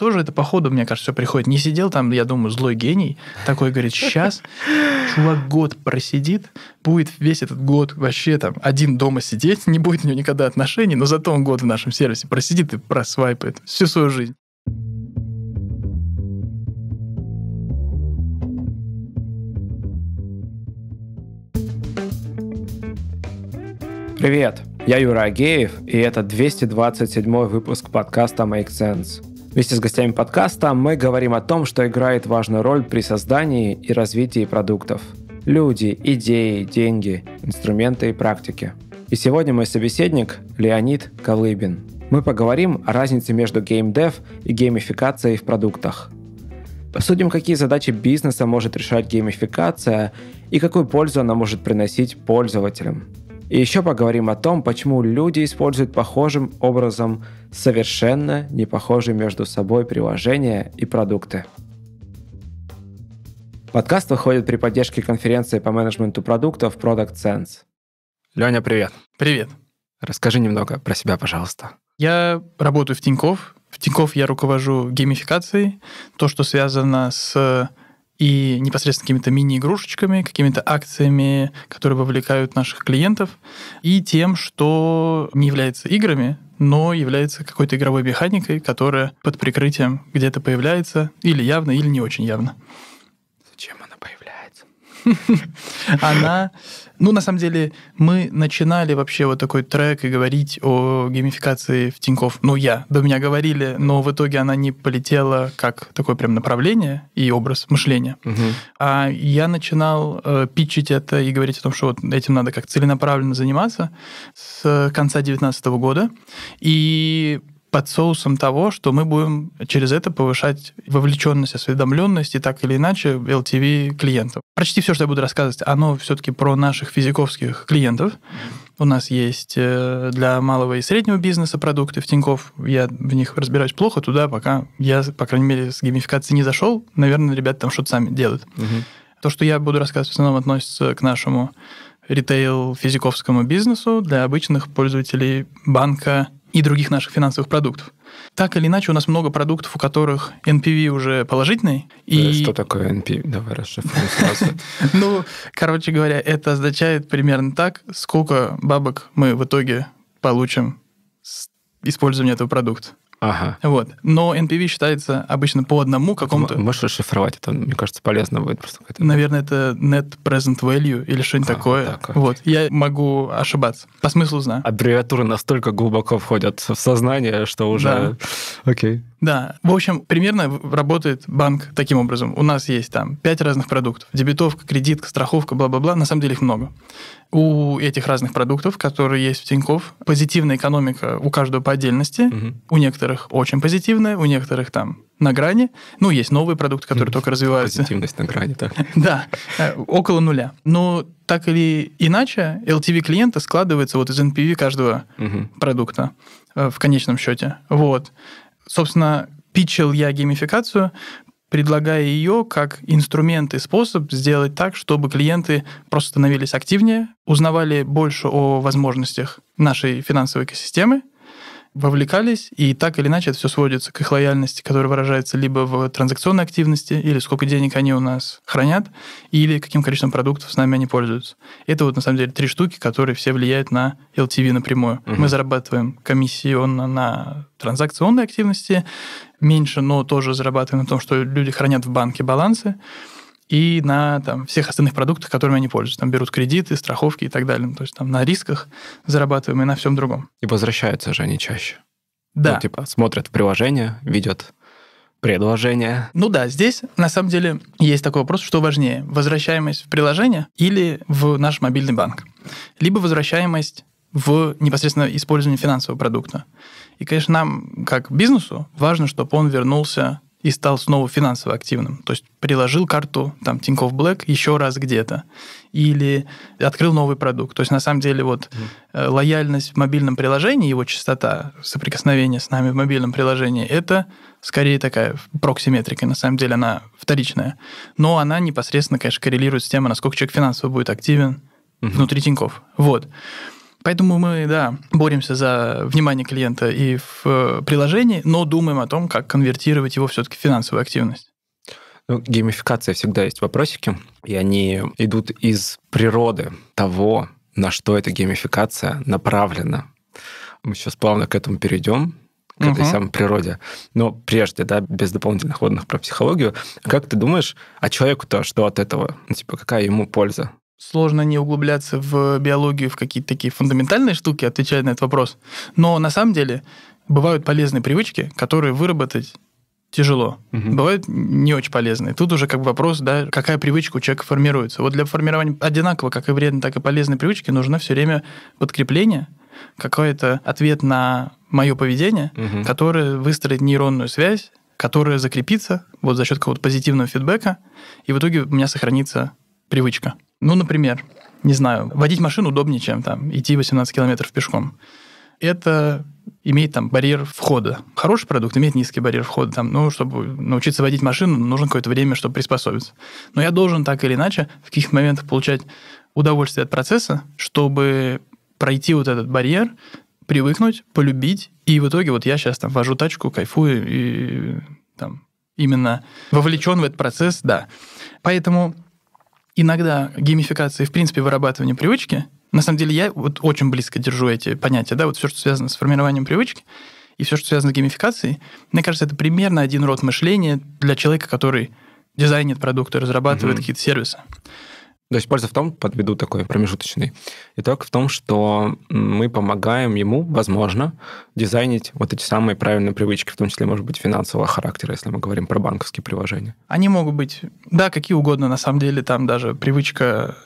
тоже это по ходу, мне кажется, все приходит. Не сидел там, я думаю, злой гений, такой говорит, сейчас чувак год просидит, будет весь этот год вообще там один дома сидеть, не будет у него никогда отношений, но зато он год в нашем сервисе просидит и просвайпает всю свою жизнь. Привет, я Юра Агеев, и это 227 выпуск подкаста Make Sense – Вместе с гостями подкаста мы говорим о том, что играет важную роль при создании и развитии продуктов. Люди, идеи, деньги, инструменты и практики. И сегодня мой собеседник Леонид Колыбин. Мы поговорим о разнице между геймдев и геймификацией в продуктах. посудим, какие задачи бизнеса может решать геймификация и какую пользу она может приносить пользователям. И еще поговорим о том, почему люди используют похожим образом совершенно не похожие между собой приложения и продукты. Подкаст выходит при поддержке конференции по менеджменту продуктов Product Sense. Леня, привет. Привет. Расскажи немного про себя, пожалуйста. Я работаю в Тинькофф. В Тинькофф я руковожу геймификацией, то, что связано с и непосредственно какими-то мини-игрушечками, какими-то акциями, которые вовлекают наших клиентов, и тем, что не является играми, но является какой-то игровой механикой, которая под прикрытием где-то появляется или явно, или не очень явно. Зачем она появляется? Она ну, на самом деле, мы начинали вообще вот такой трек и говорить о геймификации в Тинькофф. Ну, я, до меня говорили, но в итоге она не полетела как такое прям направление и образ мышления. Угу. А я начинал э, питчить это и говорить о том, что вот этим надо как целенаправленно заниматься с конца 2019 года. И под соусом того, что мы будем через это повышать вовлеченность, осведомленность и так или иначе LTV клиентов. Почти все, что я буду рассказывать, оно все-таки про наших физиковских клиентов. У нас есть э, для малого и среднего бизнеса продукты в Тинькофф. Я в них разбираюсь плохо, туда пока я, по крайней мере, с геймификацией не зашел. Наверное, ребята там что-то сами делают. Угу. То, что я буду рассказывать, в основном относится к нашему ритейл-физиковскому бизнесу для обычных пользователей банка, и других наших финансовых продуктов. Так или иначе, у нас много продуктов, у которых NPV уже положительный. И... Э, что такое NPV? Давай расшифруем сразу. Ну, короче говоря, это означает примерно так, сколько бабок мы в итоге получим с использования этого продукта. Ага. Вот. Но NPV считается обычно по одному какому-то... Можешь расшифровать это? Мне кажется, полезно будет просто. Наверное, это net present value или что-нибудь а, такое. Так, вот. Я могу ошибаться. По смыслу знаю. Аббревиатуры настолько глубоко входят в сознание, что уже... Да. Окей. Да, в общем, примерно работает банк таким образом. У нас есть там пять разных продуктов. Дебетовка, кредитка, страховка, бла-бла-бла. На самом деле их много у этих разных продуктов, которые есть в Тинькофф, позитивная экономика у каждого по отдельности. Угу. У некоторых очень позитивная, у некоторых там на грани. Ну, есть новые продукты, которые только развиваются. Позитивность на грани, да. Да, э, около нуля. Но так или иначе, LTV клиента складывается вот из NPV каждого продукта э, в конечном счете. Вот. Собственно, питчил я геймификацию, предлагая ее как инструмент и способ сделать так, чтобы клиенты просто становились активнее, узнавали больше о возможностях нашей финансовой экосистемы вовлекались, и так или иначе это все сводится к их лояльности, которая выражается либо в транзакционной активности, или сколько денег они у нас хранят, или каким количеством продуктов с нами они пользуются. Это вот на самом деле три штуки, которые все влияют на LTV напрямую. Угу. Мы зарабатываем комиссионно на транзакционной активности, меньше, но тоже зарабатываем на том, что люди хранят в банке балансы и на там, всех остальных продуктах, которыми они пользуются. Там берут кредиты, страховки и так далее. Ну, то есть там на рисках зарабатываем и на всем другом. И возвращаются же они чаще. Ну, да. Ну, типа смотрят приложение, видят предложение. Ну да, здесь на самом деле есть такой вопрос, что важнее, возвращаемость в приложение или в наш мобильный банк, либо возвращаемость в непосредственно использование финансового продукта. И, конечно, нам, как бизнесу, важно, чтобы он вернулся и стал снова финансово активным. То есть приложил карту там Тинькофф Блэк еще раз где-то. Или открыл новый продукт. То есть на самом деле вот mm. лояльность в мобильном приложении, его частота соприкосновения с нами в мобильном приложении, это скорее такая проксиметрика. На самом деле она вторичная. Но она непосредственно, конечно, коррелирует с тем, насколько человек финансово будет активен mm-hmm. внутри Тинькофф. Вот. Поэтому мы, да, боремся за внимание клиента и в э, приложении, но думаем о том, как конвертировать его все-таки в финансовую активность. Ну, геймификация всегда есть вопросики, и они идут из природы того, на что эта геймификация направлена. Мы сейчас плавно к этому перейдем, к угу. этой самой природе. Но прежде, да, без дополнительных вводных про психологию, как ты думаешь, а человеку-то что от этого? Ну, типа, какая ему польза? сложно не углубляться в биологию, в какие-то такие фундаментальные штуки, отвечая на этот вопрос. Но на самом деле бывают полезные привычки, которые выработать тяжело. Угу. Бывают не очень полезные. Тут уже как бы вопрос, да, какая привычка у человека формируется. Вот для формирования одинаково, как и вредной, так и полезной привычки, нужно все время подкрепление, какой-то ответ на мое поведение, угу. который выстроит нейронную связь, которая закрепится вот за счет какого-то позитивного фидбэка, и в итоге у меня сохранится привычка. Ну, например, не знаю, водить машину удобнее, чем там идти 18 километров пешком. Это имеет там барьер входа. Хороший продукт имеет низкий барьер входа. Там, ну, чтобы научиться водить машину, нужно какое-то время, чтобы приспособиться. Но я должен так или иначе в каких-то моментах получать удовольствие от процесса, чтобы пройти вот этот барьер, привыкнуть, полюбить. И в итоге вот я сейчас там вожу тачку, кайфую и там именно вовлечен в этот процесс, да. Поэтому иногда геймификация и, в принципе, вырабатывание привычки, на самом деле я вот очень близко держу эти понятия, да, вот все, что связано с формированием привычки, и все, что связано с геймификацией, мне кажется, это примерно один род мышления для человека, который дизайнит продукты, разрабатывает mm-hmm. какие-то сервисы. То есть польза в том, подведу такой промежуточный итог, в том, что мы помогаем ему, возможно, дизайнить вот эти самые правильные привычки, в том числе, может быть, финансового характера, если мы говорим про банковские приложения. Они могут быть, да, какие угодно, на самом деле, там даже привычка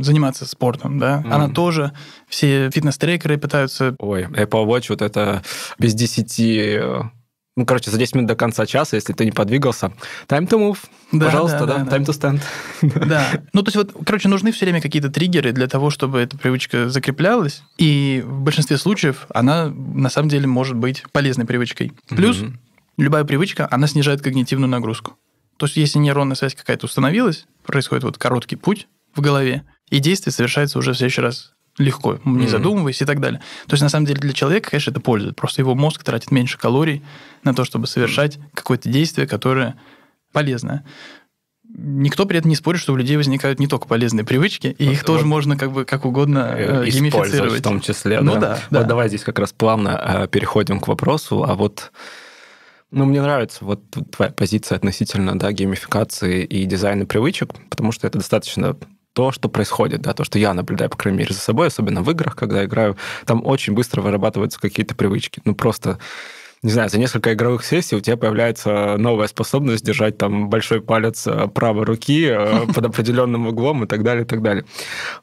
заниматься спортом, да, mm. она тоже, все фитнес-трекеры пытаются... Ой, Apple Watch, вот это без 10 ну, короче, за 10 минут до конца часа, если ты не подвигался, time to move, да, пожалуйста, да, да, да, time to stand. Да. Ну, то есть вот, короче, нужны все время какие-то триггеры для того, чтобы эта привычка закреплялась, и в большинстве случаев она на самом деле может быть полезной привычкой. Плюс mm-hmm. любая привычка, она снижает когнитивную нагрузку. То есть если нейронная связь какая-то установилась, происходит вот короткий путь в голове, и действие совершается уже в следующий раз легко, не mm-hmm. задумываясь и так далее. То есть, на самом деле, для человека, конечно, это польза. Просто его мозг тратит меньше калорий на то, чтобы совершать какое-то действие, которое полезное. Никто при этом не спорит, что у людей возникают не только полезные привычки, и вот, их тоже вот можно как бы как угодно э, э, геймифицировать. в том числе. Ну да. да, да. давай здесь как раз плавно э, переходим к вопросу, а вот ну, мне нравится вот твоя позиция относительно да, геймификации и дизайна привычек, потому что это достаточно то, что происходит, да, то, что я наблюдаю, по крайней мере, за собой, особенно в играх, когда играю, там очень быстро вырабатываются какие-то привычки. Ну, просто не знаю, за несколько игровых сессий у тебя появляется новая способность держать там большой палец э, правой руки э, под определенным углом и так далее, и так далее.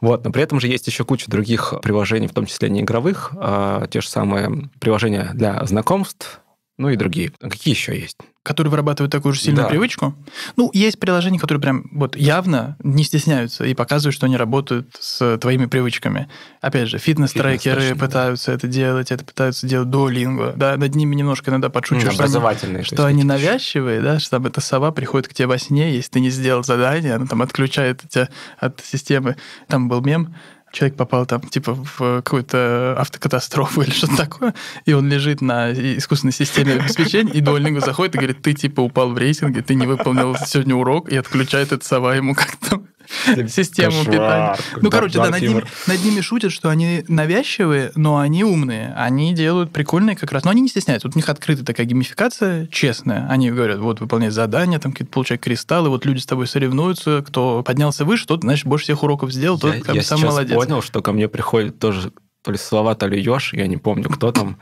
Вот, но при этом же есть еще куча других приложений, в том числе не игровых, а те же самые приложения для знакомств, ну и другие. Какие еще есть? которые вырабатывают такую же сильную да. привычку. Ну, есть приложения, которые прям вот явно не стесняются и показывают, что они работают с твоими привычками. Опять же, фитнес-трекеры фитнес пытаются это делать, это пытаются делать дуолинго. Да, над ними немножко иногда подшучиваешь. образовательные. Что, они, что они навязчивые, да, что там эта сова приходит к тебе во сне, если ты не сделал задание, она там отключает тебя от системы. Там был мем, человек попал там, типа, в какую-то автокатастрофу или что-то такое, и он лежит на искусственной системе обеспечения, и Дуолинго заходит и говорит, ты, типа, упал в рейтинге, ты не выполнил сегодня урок, и отключает это сова ему как-то систему питания. Ну, короче, да, над ними, шутят, что они навязчивые, но они умные. Они делают прикольные как раз. Но они не стесняются. Вот у них открыта такая геймификация честная. Они говорят, вот, выполняй задания, там, какие-то получай кристаллы, вот люди с тобой соревнуются, кто поднялся выше, тот, значит, больше всех уроков сделал, тот я, как я сам молодец. Я понял, что ко мне приходит тоже то ли слова, то ли Ёж, я не помню, кто там,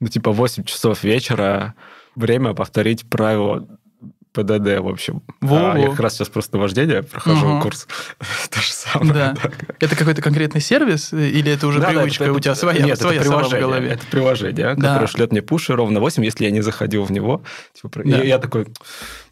ну, типа 8 часов вечера, время повторить правило ПДД, в общем. Во-во. А, я как раз сейчас просто вождение прохожу угу. курс. То же самое. Да. Это какой-то конкретный сервис или это уже да, привычка да, это, у тебя своя, нет, своя это приложение, в голове? Это приложение, а, да. которое шлет мне пуши ровно 8, если я не заходил в него. Типа, да. и я такой,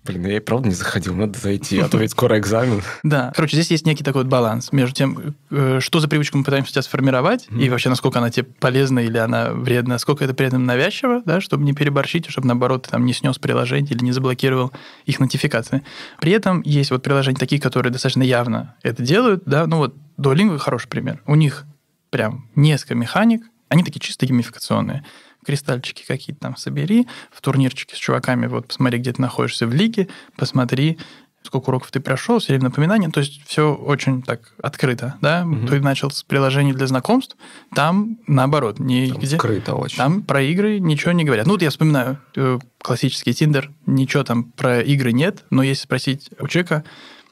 Блин, я и правда не заходил, надо зайти, а то ведь скоро экзамен. Да. Короче, здесь есть некий такой вот баланс между тем, э, что за привычку мы пытаемся сейчас сформировать, и вообще, насколько она тебе полезна или она вредна, сколько это при этом навязчиво, да, чтобы не переборщить, а чтобы, наоборот, ты там не снес приложение или не заблокировал их нотификации. При этом есть вот приложения такие, которые достаточно явно это делают, да, ну вот Duolingo хороший пример. У них прям несколько механик, они такие чисто геймификационные кристальчики какие-то там собери, в турнирчике с чуваками, вот посмотри, где ты находишься в лиге, посмотри, сколько уроков ты прошел, все время напоминания. То есть все очень так открыто, да? Угу. Ты начал с приложений для знакомств, там наоборот, нигде. Там скрыто очень. Там про игры ничего не говорят. Ну вот я вспоминаю э, классический Тиндер, ничего там про игры нет, но если спросить у человека,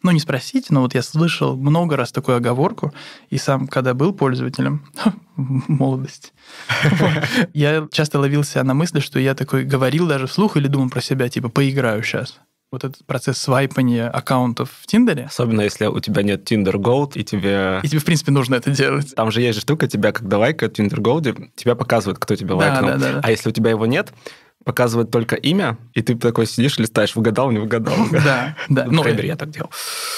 ну, не спросите, но вот я слышал много раз такую оговорку, и сам, когда был пользователем, молодость, я часто ловился на мысли, что я такой говорил даже вслух или думал про себя, типа, поиграю сейчас вот этот процесс свайпания аккаунтов в Тиндере. Особенно если у тебя нет Tinder Gold, и тебе... И тебе, в принципе, нужно это делать. Там же есть же штука, тебя когда лайкают в Tinder Gold, тебя показывают, кто тебя да, лайкнул. Да, да, да. А если у тебя его нет, показывает только имя, и ты такой сидишь, и листаешь, выгадал, не выгадал. Да, да. Ну, ну я так делал.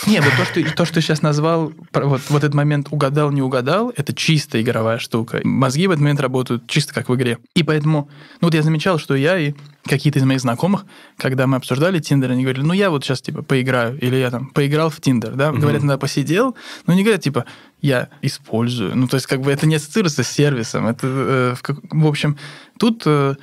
Не, вот ну, то, что, то, что сейчас назвал, вот, вот этот момент угадал, не угадал, это чисто игровая штука. Мозги в этот момент работают чисто как в игре. И поэтому, ну вот я замечал, что я и какие-то из моих знакомых, когда мы обсуждали Тиндер, они говорили, ну я вот сейчас типа поиграю, или я там поиграл в Тиндер, да, говорят, надо «Ну, посидел, но не говорят типа я использую. Ну то есть как бы это не ассоциируется с сервисом. Это, э, в, общем, тут... Э,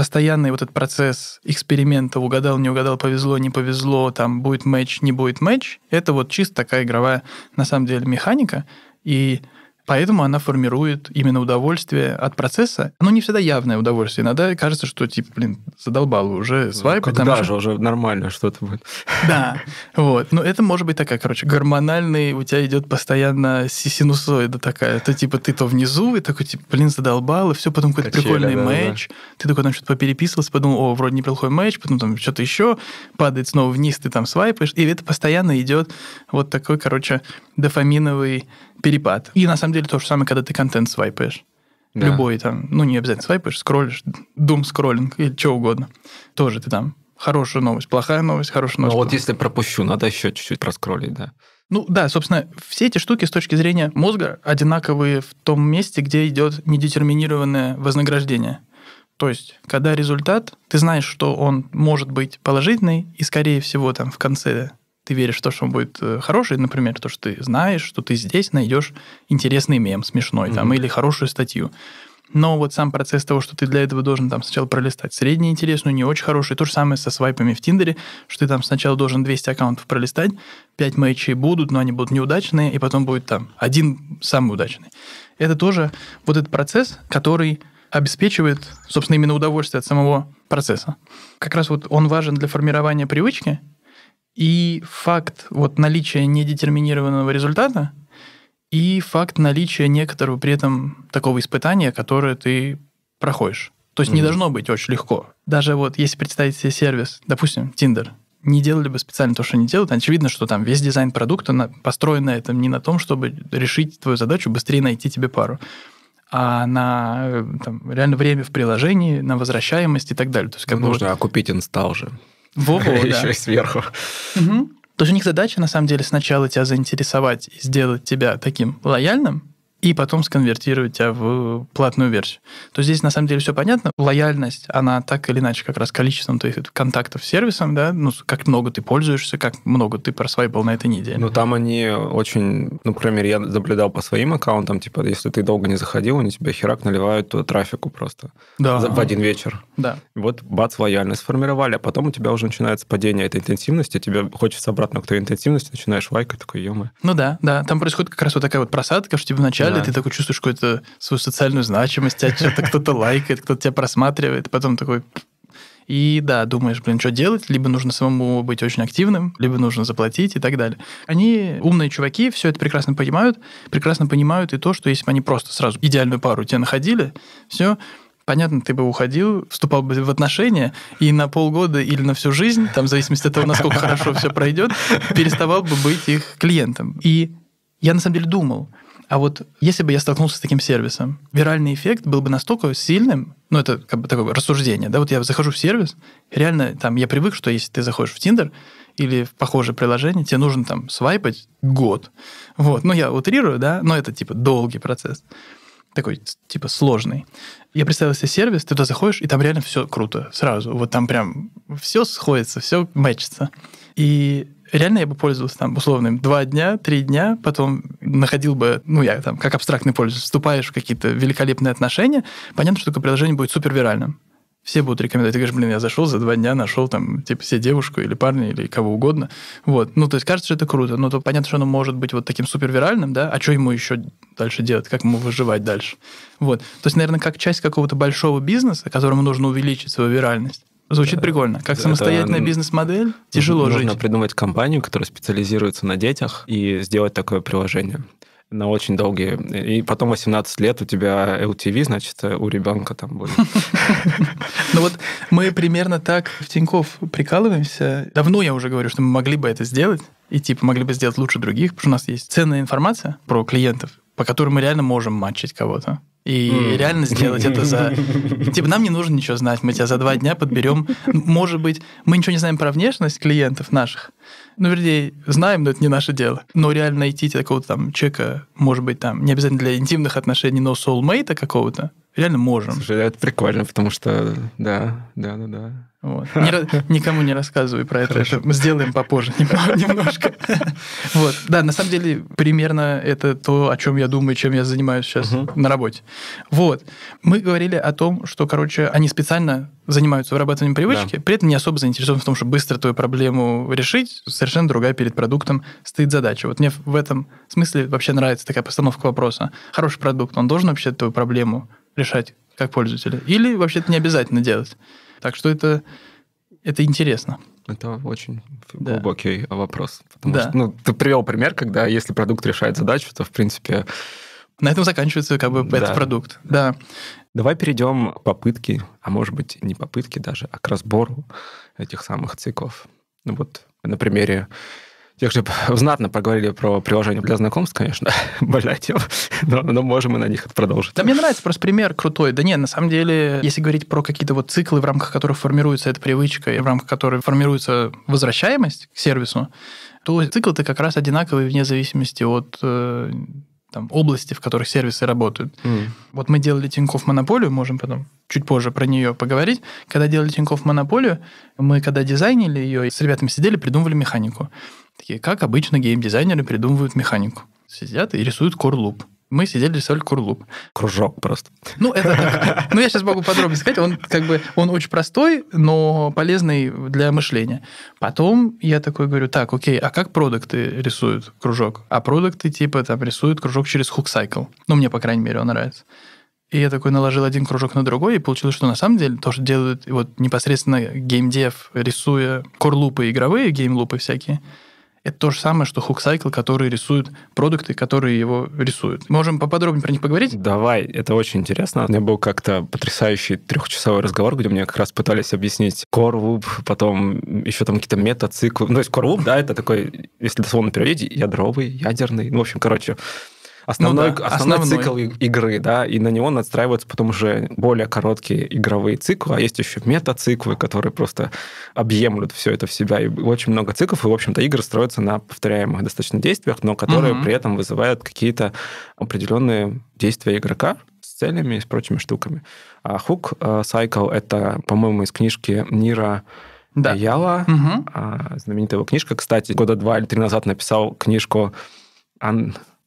постоянный вот этот процесс эксперимента угадал, не угадал, повезло, не повезло, там будет матч, не будет матч, это вот чисто такая игровая, на самом деле, механика. И Поэтому она формирует именно удовольствие от процесса. Оно ну, не всегда явное удовольствие. Иногда кажется, что, типа, блин, задолбал уже свайп. Когда потому, же что... уже нормально что-то будет. Да, вот. Но ну, это может быть такая, короче, гормональный, у тебя идет постоянно синусоида такая. Ты типа, ты то внизу, и такой, типа, блин, задолбал, и все, потом какой-то прикольный да, матч. Да. Ты такой там что-то попереписывался, подумал, о, вроде не плохой матч, потом там что-то еще падает снова вниз, ты там свайпаешь. И это постоянно идет вот такой, короче, дофаминовый перепад. И на самом деле то же самое, когда ты контент свайпаешь. Да. Любой там, ну не обязательно свайпаешь, скроллишь, дум скроллинг или что угодно. Тоже ты там хорошая новость, плохая новость, хорошая ну, а новость. Ну вот если пропущу, надо еще чуть-чуть проскроллить, да. Ну да, собственно, все эти штуки с точки зрения мозга одинаковые в том месте, где идет недетерминированное вознаграждение. То есть, когда результат, ты знаешь, что он может быть положительный, и, скорее всего, там в конце ты веришь в то, что он будет э, хороший, например, то, что ты знаешь, что ты здесь найдешь интересный мем, смешной, mm-hmm. там, или хорошую статью. Но вот сам процесс того, что ты для этого должен там сначала пролистать средний интересную, не очень хорошую. То же самое со свайпами в Тиндере, что ты там сначала должен 200 аккаунтов пролистать, 5 мэчей будут, но они будут неудачные, и потом будет там один самый удачный. Это тоже вот этот процесс, который обеспечивает, собственно, именно удовольствие от самого процесса. Как раз вот он важен для формирования привычки, и факт вот наличия недетерминированного результата, и факт наличия некоторого при этом такого испытания, которое ты проходишь. То есть mm-hmm. не должно быть очень легко. Даже вот если представить себе сервис, допустим, Tinder, не делали бы специально то, что они делают, очевидно, что там весь дизайн продукта на, построен на этом, не на том, чтобы решить твою задачу, быстрее найти тебе пару, а на э, там, реально время в приложении, на возвращаемость и так далее. То есть, как ну, бы нужно вот... окупить инсталл же. Во -во, Еще и сверху. Угу. То есть у них задача, на самом деле, сначала тебя заинтересовать и сделать тебя таким лояльным, и потом сконвертировать тебя в платную версию. То здесь, на самом деле, все понятно. Лояльность, она так или иначе как раз количеством твоих контактов с сервисом, да, ну, как много ты пользуешься, как много ты просвайпал на этой неделе. Ну, там они очень... Ну, например, я наблюдал по своим аккаунтам, типа, если ты долго не заходил, они тебя херак наливают то трафику просто. Да. в один вечер. Да. вот, бац, лояльность сформировали, а потом у тебя уже начинается падение этой интенсивности, тебе хочется обратно к той интенсивности, начинаешь лайкать, такой, ё -моё. Ну да, да. Там происходит как раз вот такая вот просадка, что тебе вначале далее, да. ты такой чувствуешь какую-то свою социальную значимость, тебя что-то кто-то лайкает, кто-то тебя просматривает, потом такой... И да, думаешь, блин, что делать? Либо нужно самому быть очень активным, либо нужно заплатить и так далее. Они умные чуваки, все это прекрасно понимают, прекрасно понимают и то, что если бы они просто сразу идеальную пару тебе находили, все, понятно, ты бы уходил, вступал бы в отношения, и на полгода или на всю жизнь, там, в зависимости от того, насколько хорошо все пройдет, переставал бы быть их клиентом. И я на самом деле думал, а вот если бы я столкнулся с таким сервисом, виральный эффект был бы настолько сильным, ну, это как бы такое рассуждение, да, вот я захожу в сервис, реально там я привык, что если ты заходишь в Тиндер или в похожее приложение, тебе нужно там свайпать год. Вот, ну, я утрирую, да, но это типа долгий процесс такой, типа, сложный. Я представил себе сервис, ты туда заходишь, и там реально все круто сразу. Вот там прям все сходится, все мэчится. И реально я бы пользовался там условным два дня, три дня, потом находил бы, ну, я там как абстрактный пользователь, вступаешь в какие-то великолепные отношения, понятно, что такое приложение будет супер виральным. Все будут рекомендовать. Ты говоришь, блин, я зашел за два дня, нашел там, типа, себе девушку или парня, или кого угодно. Вот. Ну, то есть кажется, что это круто, но то понятно, что оно может быть вот таким супер виральным, да, а что ему еще дальше делать, как ему выживать дальше. Вот. То есть, наверное, как часть какого-то большого бизнеса, которому нужно увеличить свою виральность, Звучит прикольно. Как это, самостоятельная бизнес-модель тяжело нужно жить. Нужно придумать компанию, которая специализируется на детях, и сделать такое приложение на очень долгие. И потом 18 лет у тебя LTV, значит, у ребенка там будет. Ну вот мы примерно так в Тиньков прикалываемся. Давно я уже говорю, что мы могли бы это сделать, и типа могли бы сделать лучше других, потому что у нас есть ценная информация про клиентов, по которой мы реально можем матчить кого-то и mm. реально сделать это за... Типа, нам не нужно ничего знать, мы тебя за два дня подберем. Может быть, мы ничего не знаем про внешность клиентов наших. Ну, вернее, знаем, но это не наше дело. Но реально найти такого там человека, может быть, там, не обязательно для интимных отношений, но соулмейта какого-то, реально можем. Слушай, это прикольно, потому что, да, да, да, да. Вот. Не, никому не рассказывай про это. Хорошо. это сделаем попозже немножко. вот. Да, на самом деле, примерно это то, о чем я думаю, чем я занимаюсь сейчас угу. на работе. Вот. Мы говорили о том, что, короче, они специально занимаются вырабатыванием привычки, да. при этом не особо заинтересованы в том, чтобы быстро твою проблему решить. Совершенно другая перед продуктом стоит задача. Вот мне в этом смысле вообще нравится такая постановка вопроса. Хороший продукт, он должен вообще твою проблему решать как пользователя? Или вообще это не обязательно делать? Так что это, это интересно. Это очень да. глубокий вопрос. Потому да. что ну, ты привел пример, когда если продукт решает задачу, то в принципе. На этом заканчивается как бы да. этот продукт. Да. Давай перейдем к попытке, а может быть не попытке даже, а к разбору этих самых циклов. Ну вот на примере также знатно поговорили про приложение для знакомств, конечно, больная но, но можем мы на них продолжить. Да, мне нравится просто пример крутой. Да нет, на самом деле, если говорить про какие-то вот циклы, в рамках которых формируется эта привычка, и в рамках которой формируется возвращаемость к сервису, то циклы-то как раз одинаковые вне зависимости от э, там, области, в которых сервисы работают. Mm. Вот мы делали Тинькофф монополию, можем потом чуть позже про нее поговорить. Когда делали Тинькофф монополию, мы когда дизайнили ее, с ребятами сидели, придумывали механику. Такие, как обычно геймдизайнеры придумывают механику. Сидят и рисуют корлуп. Мы сидели рисовали курлуп. Кружок просто. Ну, это Ну, я сейчас могу подробнее сказать. Он как бы, он очень простой, но полезный для мышления. Потом я такой говорю, так, окей, а как продукты рисуют кружок? А продукты типа там рисуют кружок через хуксайкл. Ну, мне, по крайней мере, он нравится. И я такой наложил один кружок на другой, и получилось, что на самом деле то, что делают вот непосредственно геймдев, рисуя курлупы игровые, геймлупы всякие, это то же самое, что хуксайкл, который рисуют продукты, которые его рисуют. Можем поподробнее про них поговорить? Давай, это очень интересно. У меня был как-то потрясающий трехчасовой разговор, где мне как раз пытались объяснить core потом еще там какие-то метациклы. Ну, то есть core да, это такой, если дословно переводить, ядровый, ядерный. Ну, в общем, короче, основной, ну, да, основной, основной цикл игры, да, и на него надстраиваются потом уже более короткие игровые циклы, а есть еще метациклы, которые просто объемлют все это в себя. И очень много циклов, и, в общем-то, игры строятся на повторяемых достаточно действиях, но которые угу. при этом вызывают какие-то определенные действия игрока, с целями и с прочими штуками. А Hook э, Cycle — это, по-моему, из книжки Нира да. Яла, угу. знаменитая его книжка. Кстати, года два или три назад написал книжку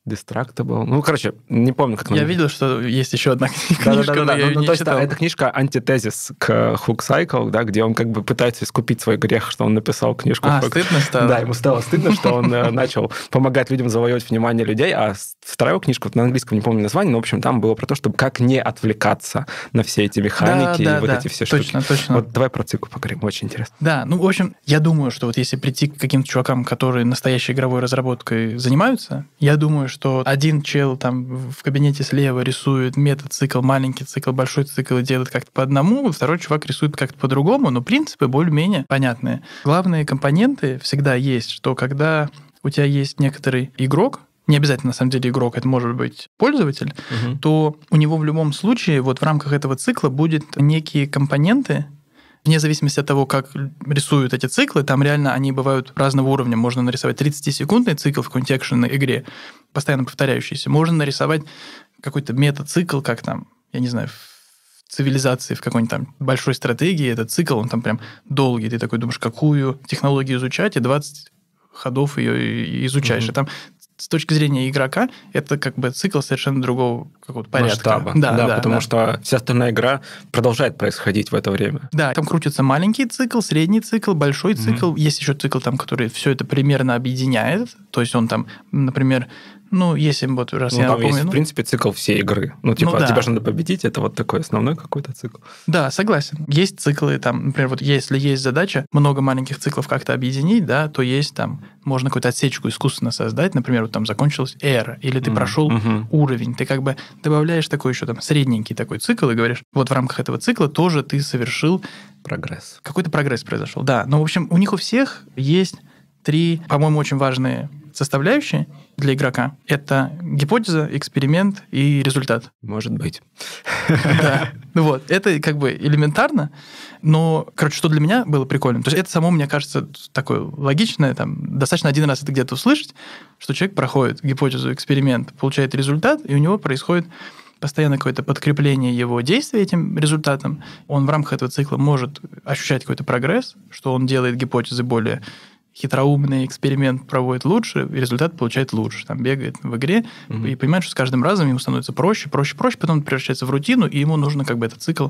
Destructible. Ну, короче, не помню, как... Я она... видел, что есть еще одна книжка, да, да, да, да, я ну, ну, не то есть, Эта книжка антитезис к Hook Cycle, да, где он как бы пытается искупить свой грех, что он написал книжку. А, Hook. стыдно стало? Да, ему стало стыдно, что он э, начал помогать людям завоевать внимание людей, а вторая книжка, на английском не помню название, но, в общем, там было про то, чтобы как не отвлекаться на все эти механики и вот эти все штуки. Точно, точно. Вот давай про цикл поговорим, очень интересно. Да, ну, в общем, я думаю, что вот если прийти к каким-то чувакам, которые настоящей игровой разработкой занимаются, я думаю, что один чел там в кабинете слева рисует метацикл, маленький цикл, большой цикл и делает как-то по одному, второй чувак рисует как-то по-другому, но принципы более-менее понятные. Главные компоненты всегда есть, что когда у тебя есть некоторый игрок, не обязательно на самом деле игрок, это может быть пользователь, угу. то у него в любом случае вот в рамках этого цикла будет некие компоненты, вне зависимости от того, как рисуют эти циклы, там реально они бывают разного уровня. Можно нарисовать 30-секундный цикл в какой-нибудь игре, постоянно повторяющийся. Можно нарисовать какой-то цикл, как там, я не знаю, в цивилизации, в какой-нибудь там большой стратегии. Этот цикл, он там прям долгий. Ты такой думаешь, какую технологию изучать, и 20 ходов ее изучаешь. Mm-hmm. И там с точки зрения игрока, это как бы цикл совершенно другого какого-то порядка. Масштаба. Да, да, да потому да. что вся остальная игра продолжает происходить в это время. Да, там крутится маленький цикл, средний цикл, большой цикл. Mm-hmm. Есть еще цикл, там, который все это примерно объединяет. То есть он там, например, ну, если вот раз ну, я там напомню, есть, ну... в принципе, цикл всей игры. Ну, типа, ну, да. тебя же надо победить, это вот такой основной какой-то цикл. Да, согласен. Есть циклы, там, например, вот если есть задача много маленьких циклов как-то объединить, да, то есть там, можно какую-то отсечку искусственно создать, например, вот там закончилась эра, или ты mm-hmm. прошел mm-hmm. уровень, ты как бы добавляешь такой еще там средненький такой цикл и говоришь, вот в рамках этого цикла тоже ты совершил... Прогресс. Какой-то прогресс произошел, да. Но, ну, в общем, у них у всех есть три, по-моему, очень важные составляющие для игрока — это гипотеза, эксперимент и результат. Может быть. Да. Ну вот, это как бы элементарно, но, короче, что для меня было прикольно. То есть это само, мне кажется, такое логичное, там, достаточно один раз это где-то услышать, что человек проходит гипотезу, эксперимент, получает результат, и у него происходит постоянно какое-то подкрепление его действий этим результатом, он в рамках этого цикла может ощущать какой-то прогресс, что он делает гипотезы более хитроумный эксперимент проводит лучше, результат получает лучше. Там бегает в игре угу. и понимает, что с каждым разом ему становится проще, проще, проще, потом превращается в рутину, и ему нужно как бы этот цикл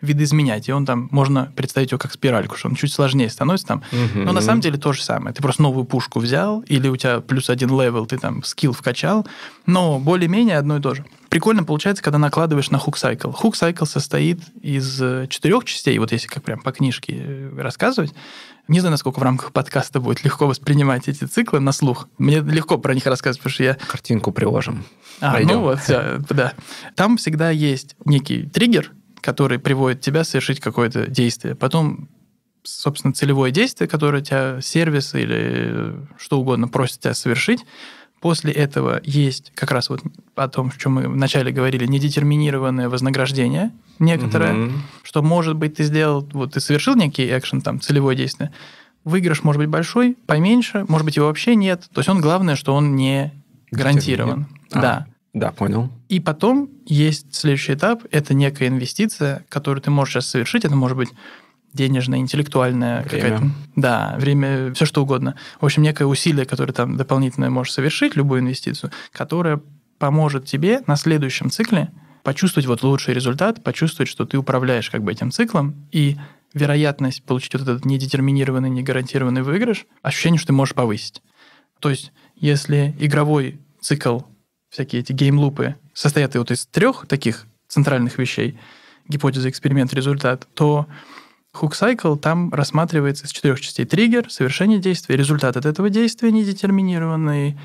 видоизменять. И он там, можно представить его как спиральку, что он чуть сложнее становится там. Угу. Но на самом деле то же самое. Ты просто новую пушку взял, или у тебя плюс один левел, ты там скилл вкачал, но более-менее одно и то же. Прикольно получается, когда накладываешь на хук сайкл. Хук сайкл состоит из э, четырех частей, вот если как прям по книжке э, рассказывать. Не знаю, насколько в рамках подкаста будет легко воспринимать эти циклы на слух. Мне легко про них рассказывать, потому что я... Картинку приложим. А, Пойдем. ну вот, все, да. Там всегда есть некий триггер, который приводит тебя совершить какое-то действие. Потом, собственно, целевое действие, которое тебя сервис или э, что угодно просит тебя совершить, После этого есть как раз вот о том, о чем мы вначале говорили, недетерминированное вознаграждение некоторое, угу. что, может быть, ты сделал, вот ты совершил некий экшен, там, целевое действие, выигрыш может быть большой, поменьше, может быть, его вообще нет. То есть он, главное, что он не гарантирован. А. Да. Да, понял. И потом есть следующий этап, это некая инвестиция, которую ты можешь сейчас совершить, это может быть денежная, интеллектуальная какая-то. Да, время, все что угодно. В общем, некое усилие, которое там дополнительное можешь совершить, любую инвестицию, которая поможет тебе на следующем цикле почувствовать вот лучший результат, почувствовать, что ты управляешь как бы этим циклом, и вероятность получить вот этот недетерминированный, негарантированный выигрыш, ощущение, что ты можешь повысить. То есть, если игровой цикл всякие эти геймлупы, состоят вот из трех таких центральных вещей, гипотеза, эксперимент, результат, то Hook там рассматривается из четырех частей. Триггер, совершение действия, результат от этого действия недетерминированный,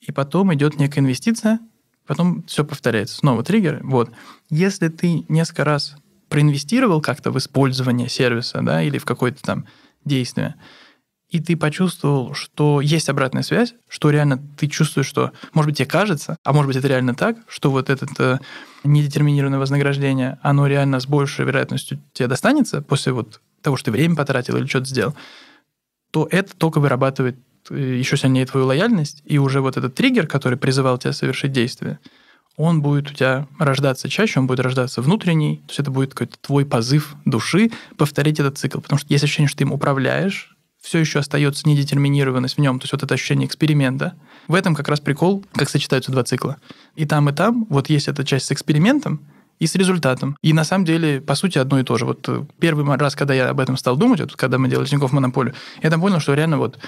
и потом идет некая инвестиция, потом все повторяется. Снова триггер. Вот. Если ты несколько раз проинвестировал как-то в использование сервиса да, или в какое-то там действие, и ты почувствовал, что есть обратная связь, что реально ты чувствуешь, что, может быть, тебе кажется, а может быть, это реально так, что вот это э, недетерминированное вознаграждение, оно реально с большей вероятностью тебе достанется после вот того, что ты время потратил или что-то сделал, то это только вырабатывает э, еще сильнее твою лояльность, и уже вот этот триггер, который призывал тебя совершить действие, он будет у тебя рождаться чаще, он будет рождаться внутренний, то есть это будет какой-то твой позыв души повторить этот цикл, потому что есть ощущение, что ты им управляешь, все еще остается недетерминированность в нем, то есть вот это ощущение эксперимента. В этом как раз прикол, как сочетаются два цикла. И там, и там вот есть эта часть с экспериментом, и с результатом. И на самом деле, по сути, одно и то же. Вот э, первый раз, когда я об этом стал думать, вот, когда мы делали Тинькофф монополию, я там понял, что реально вот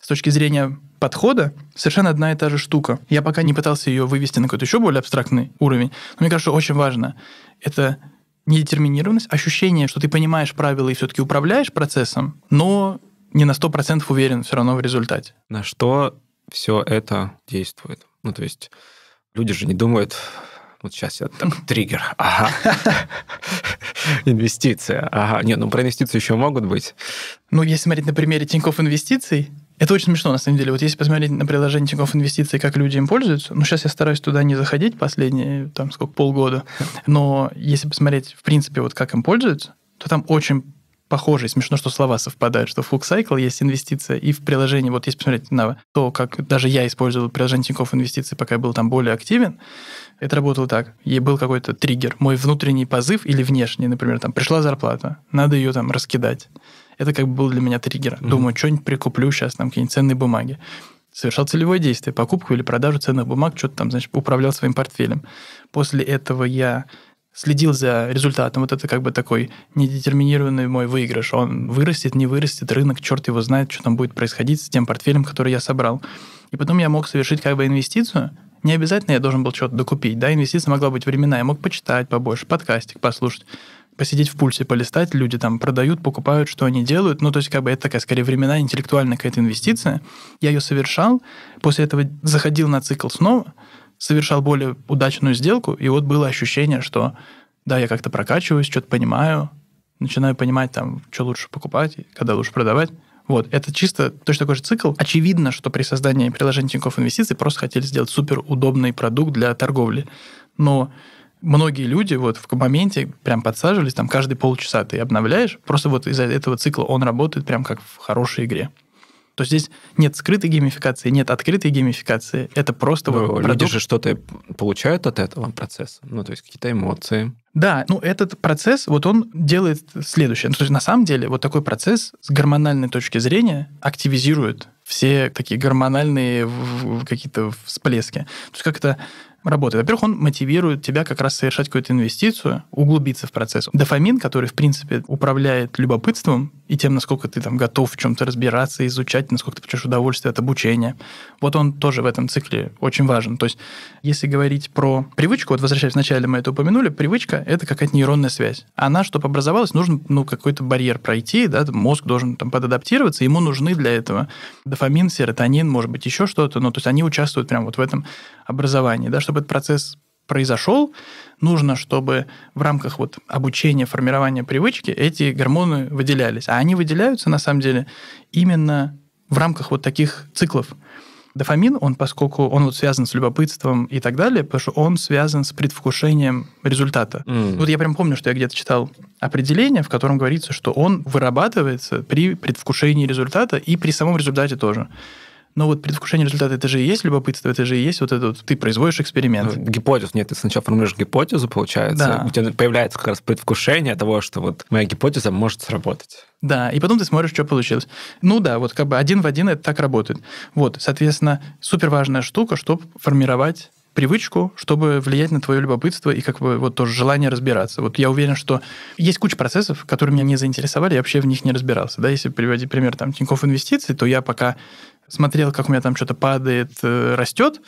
с точки зрения подхода совершенно одна и та же штука. Я пока не пытался ее вывести на какой-то еще более абстрактный уровень, но мне кажется, очень важно. Это недетерминированность, ощущение, что ты понимаешь правила и все-таки управляешь процессом, но не на 100% уверен все равно в результате. На что все это действует? Ну, то есть люди же не думают, вот сейчас я так, триггер, ага, инвестиция, ага. Нет, ну про инвестиции еще могут быть. Ну, если смотреть на примере Тинькофф Инвестиций, это очень смешно, на самом деле. Вот если посмотреть на приложение Тинькофф Инвестиций, как люди им пользуются, ну, сейчас я стараюсь туда не заходить последние, там, сколько, полгода, хм. но если посмотреть, в принципе, вот как им пользуются, то там очень похожие. Смешно, что слова совпадают, что в Hook есть инвестиция, и в приложении, вот если посмотреть на то, как даже я использовал приложение Тинькофф Инвестиции, пока я был там более активен, это работало так. ей был какой-то триггер, мой внутренний позыв или внешний, например, там пришла зарплата, надо ее там раскидать. Это как бы был для меня триггер. Mm-hmm. Думаю, что-нибудь прикуплю сейчас, там какие-нибудь ценные бумаги совершал целевое действие, покупку или продажу ценных бумаг, что-то там, значит, управлял своим портфелем. После этого я следил за результатом. Вот это как бы такой недетерминированный мой выигрыш. Он вырастет, не вырастет, рынок, черт его знает, что там будет происходить с тем портфелем, который я собрал. И потом я мог совершить как бы инвестицию, не обязательно я должен был что-то докупить, да, инвестиция могла быть времена, я мог почитать побольше, подкастик послушать, посидеть в пульсе, полистать, люди там продают, покупают, что они делают, ну, то есть как бы это такая, скорее, времена интеллектуальная какая-то инвестиция, я ее совершал, после этого заходил на цикл снова, совершал более удачную сделку, и вот было ощущение, что да, я как-то прокачиваюсь, что-то понимаю, начинаю понимать, там, что лучше покупать, когда лучше продавать. Вот, это чисто точно такой же цикл. Очевидно, что при создании приложения Тинькофф Инвестиций просто хотели сделать суперудобный продукт для торговли. Но многие люди вот в моменте прям подсаживались, там каждые полчаса ты обновляешь, просто вот из-за этого цикла он работает прям как в хорошей игре. То здесь нет скрытой геймификации, нет открытой геймификации. Это просто Но ну, продукт. Люди же что-то получают от этого процесса. Ну, то есть какие-то эмоции. Да, ну этот процесс, вот он делает следующее. Ну, то есть на самом деле вот такой процесс с гормональной точки зрения активизирует все такие гормональные какие-то всплески. То есть как-то работает? Во-первых, он мотивирует тебя как раз совершать какую-то инвестицию, углубиться в процесс. Дофамин, который, в принципе, управляет любопытством и тем, насколько ты там готов в чем-то разбираться, изучать, насколько ты получаешь удовольствие от обучения. Вот он тоже в этом цикле очень важен. То есть, если говорить про привычку, вот возвращаясь вначале, мы это упомянули, привычка — это какая-то нейронная связь. Она, чтобы образовалась, нужно, ну, какой-то барьер пройти, да, мозг должен там подадаптироваться, ему нужны для этого дофамин, серотонин, может быть, еще что-то. Ну, то есть они участвуют прямо вот в этом образовании, да, чтобы чтобы этот процесс произошел, нужно, чтобы в рамках вот обучения, формирования привычки эти гормоны выделялись. А они выделяются, на самом деле, именно в рамках вот таких циклов. Дофамин, он, поскольку он вот связан с любопытством и так далее, потому что он связан с предвкушением результата. Mm. Вот я прям помню, что я где-то читал определение, в котором говорится, что он вырабатывается при предвкушении результата и при самом результате тоже. Но вот предвкушение результата, это же и есть любопытство, это же и есть вот это вот, ты производишь эксперимент. Ну, гипотезу, нет, ты сначала формируешь гипотезу, получается, да. у тебя появляется как раз предвкушение того, что вот моя гипотеза может сработать. Да, и потом ты смотришь, что получилось. Ну да, вот как бы один в один это так работает. Вот, соответственно, супер важная штука, чтобы формировать привычку, чтобы влиять на твое любопытство и как бы вот тоже желание разбираться. Вот я уверен, что есть куча процессов, которые меня не заинтересовали, я вообще в них не разбирался. Да, если приводить пример там Тинькофф инвестиций, то я пока смотрел, как у меня там что-то падает, э, растет,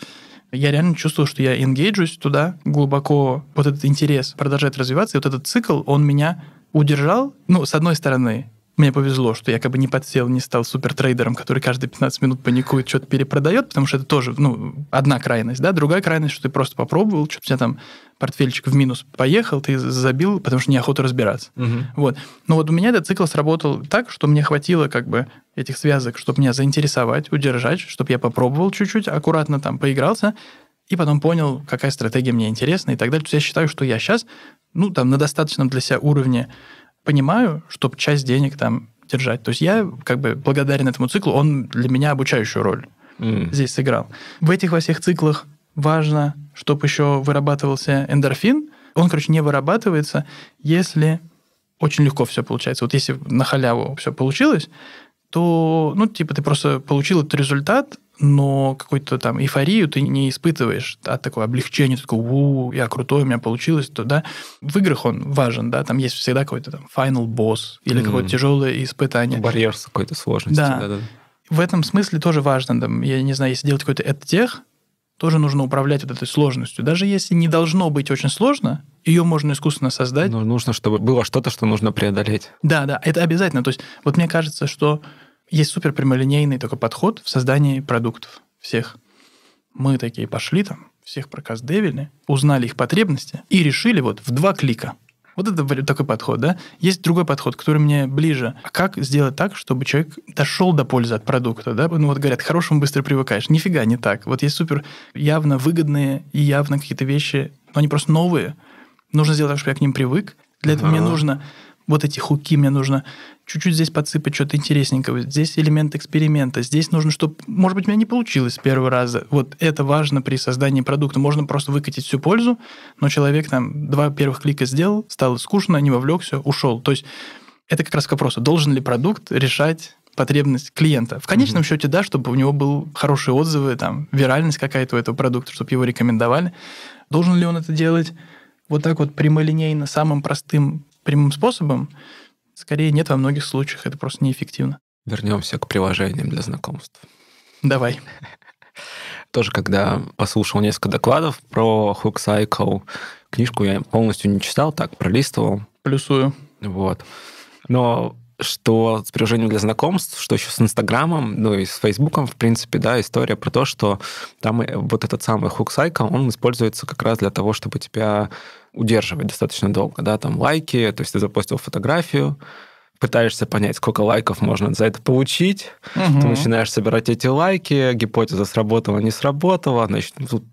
я реально чувствовал, что я ингейджусь туда глубоко. Вот этот интерес продолжает развиваться, и вот этот цикл, он меня удержал, ну, с одной стороны, мне повезло, что я как бы не подсел, не стал супер трейдером, который каждые 15 минут паникует, что-то перепродает, потому что это тоже, ну, одна крайность, да, другая крайность, что ты просто попробовал, что у тебя там портфельчик в минус поехал, ты забил, потому что неохота разбираться. Угу. Вот. Но вот у меня этот цикл сработал так, что мне хватило как бы этих связок, чтобы меня заинтересовать, удержать, чтобы я попробовал чуть-чуть, аккуратно там поигрался, и потом понял, какая стратегия мне интересна и так далее. То есть я считаю, что я сейчас, ну, там, на достаточном для себя уровне понимаю, чтобы часть денег там держать. То есть я как бы благодарен этому циклу, он для меня обучающую роль mm. здесь сыграл. В этих во всех циклах важно, чтобы еще вырабатывался эндорфин. Он, короче, не вырабатывается, если очень легко все получается. Вот если на халяву все получилось, то, ну, типа, ты просто получил этот результат, но какой-то там эйфорию ты не испытываешь от да, такого облегчения, ты такой, у, я крутой, у меня получилось, то, да. В играх он важен, да, там есть всегда какой-то там final босс или mm. какое-то тяжелое испытание. Барьер с какой-то сложностью. Да. да, да. В этом смысле тоже важно, там, я не знаю, если делать какой-то тех, тоже нужно управлять вот этой сложностью. Даже если не должно быть очень сложно, ее можно искусственно создать. Но ну, нужно, чтобы было что-то, что нужно преодолеть. Да, да, это обязательно. То есть вот мне кажется, что есть супер прямолинейный такой подход в создании продуктов всех. Мы такие пошли там, всех проказ проказдевили, узнали их потребности и решили вот в два клика. Вот это такой подход, да? Есть другой подход, который мне ближе. А как сделать так, чтобы человек дошел до пользы от продукта, да? Ну вот говорят, хорошему быстро привыкаешь. Нифига не так. Вот есть супер явно выгодные и явно какие-то вещи, но они просто новые. Нужно сделать так, чтобы я к ним привык. Для этого а -а мне нужно вот эти хуки мне нужно чуть-чуть здесь подсыпать что-то интересненького, здесь элемент эксперимента, здесь нужно, чтобы, может быть, у меня не получилось с первого раза. Вот это важно при создании продукта. Можно просто выкатить всю пользу, но человек там два первых клика сделал, стало скучно, не вовлекся, ушел. То есть это как раз к вопросу, должен ли продукт решать потребность клиента. В конечном mm-hmm. счете, да, чтобы у него был хорошие отзывы, там, виральность какая-то у этого продукта, чтобы его рекомендовали. Должен ли он это делать вот так вот прямолинейно, самым простым прямым способом, скорее нет во многих случаях, это просто неэффективно. Вернемся к приложениям для знакомств. Давай. Тоже, когда послушал несколько докладов про Hook Cycle, книжку я полностью не читал, так пролистывал. Плюсую. Вот. Но что с приложением для знакомств, что еще с Инстаграмом, ну и с Фейсбуком, в принципе, да, история про то, что там вот этот самый Hook Cycle, он используется как раз для того, чтобы тебя удерживать достаточно долго, да, там лайки, то есть ты запустил фотографию, пытаешься понять, сколько лайков можно за это получить, угу. ты начинаешь собирать эти лайки, гипотеза сработала, не сработала, значит, ну, тут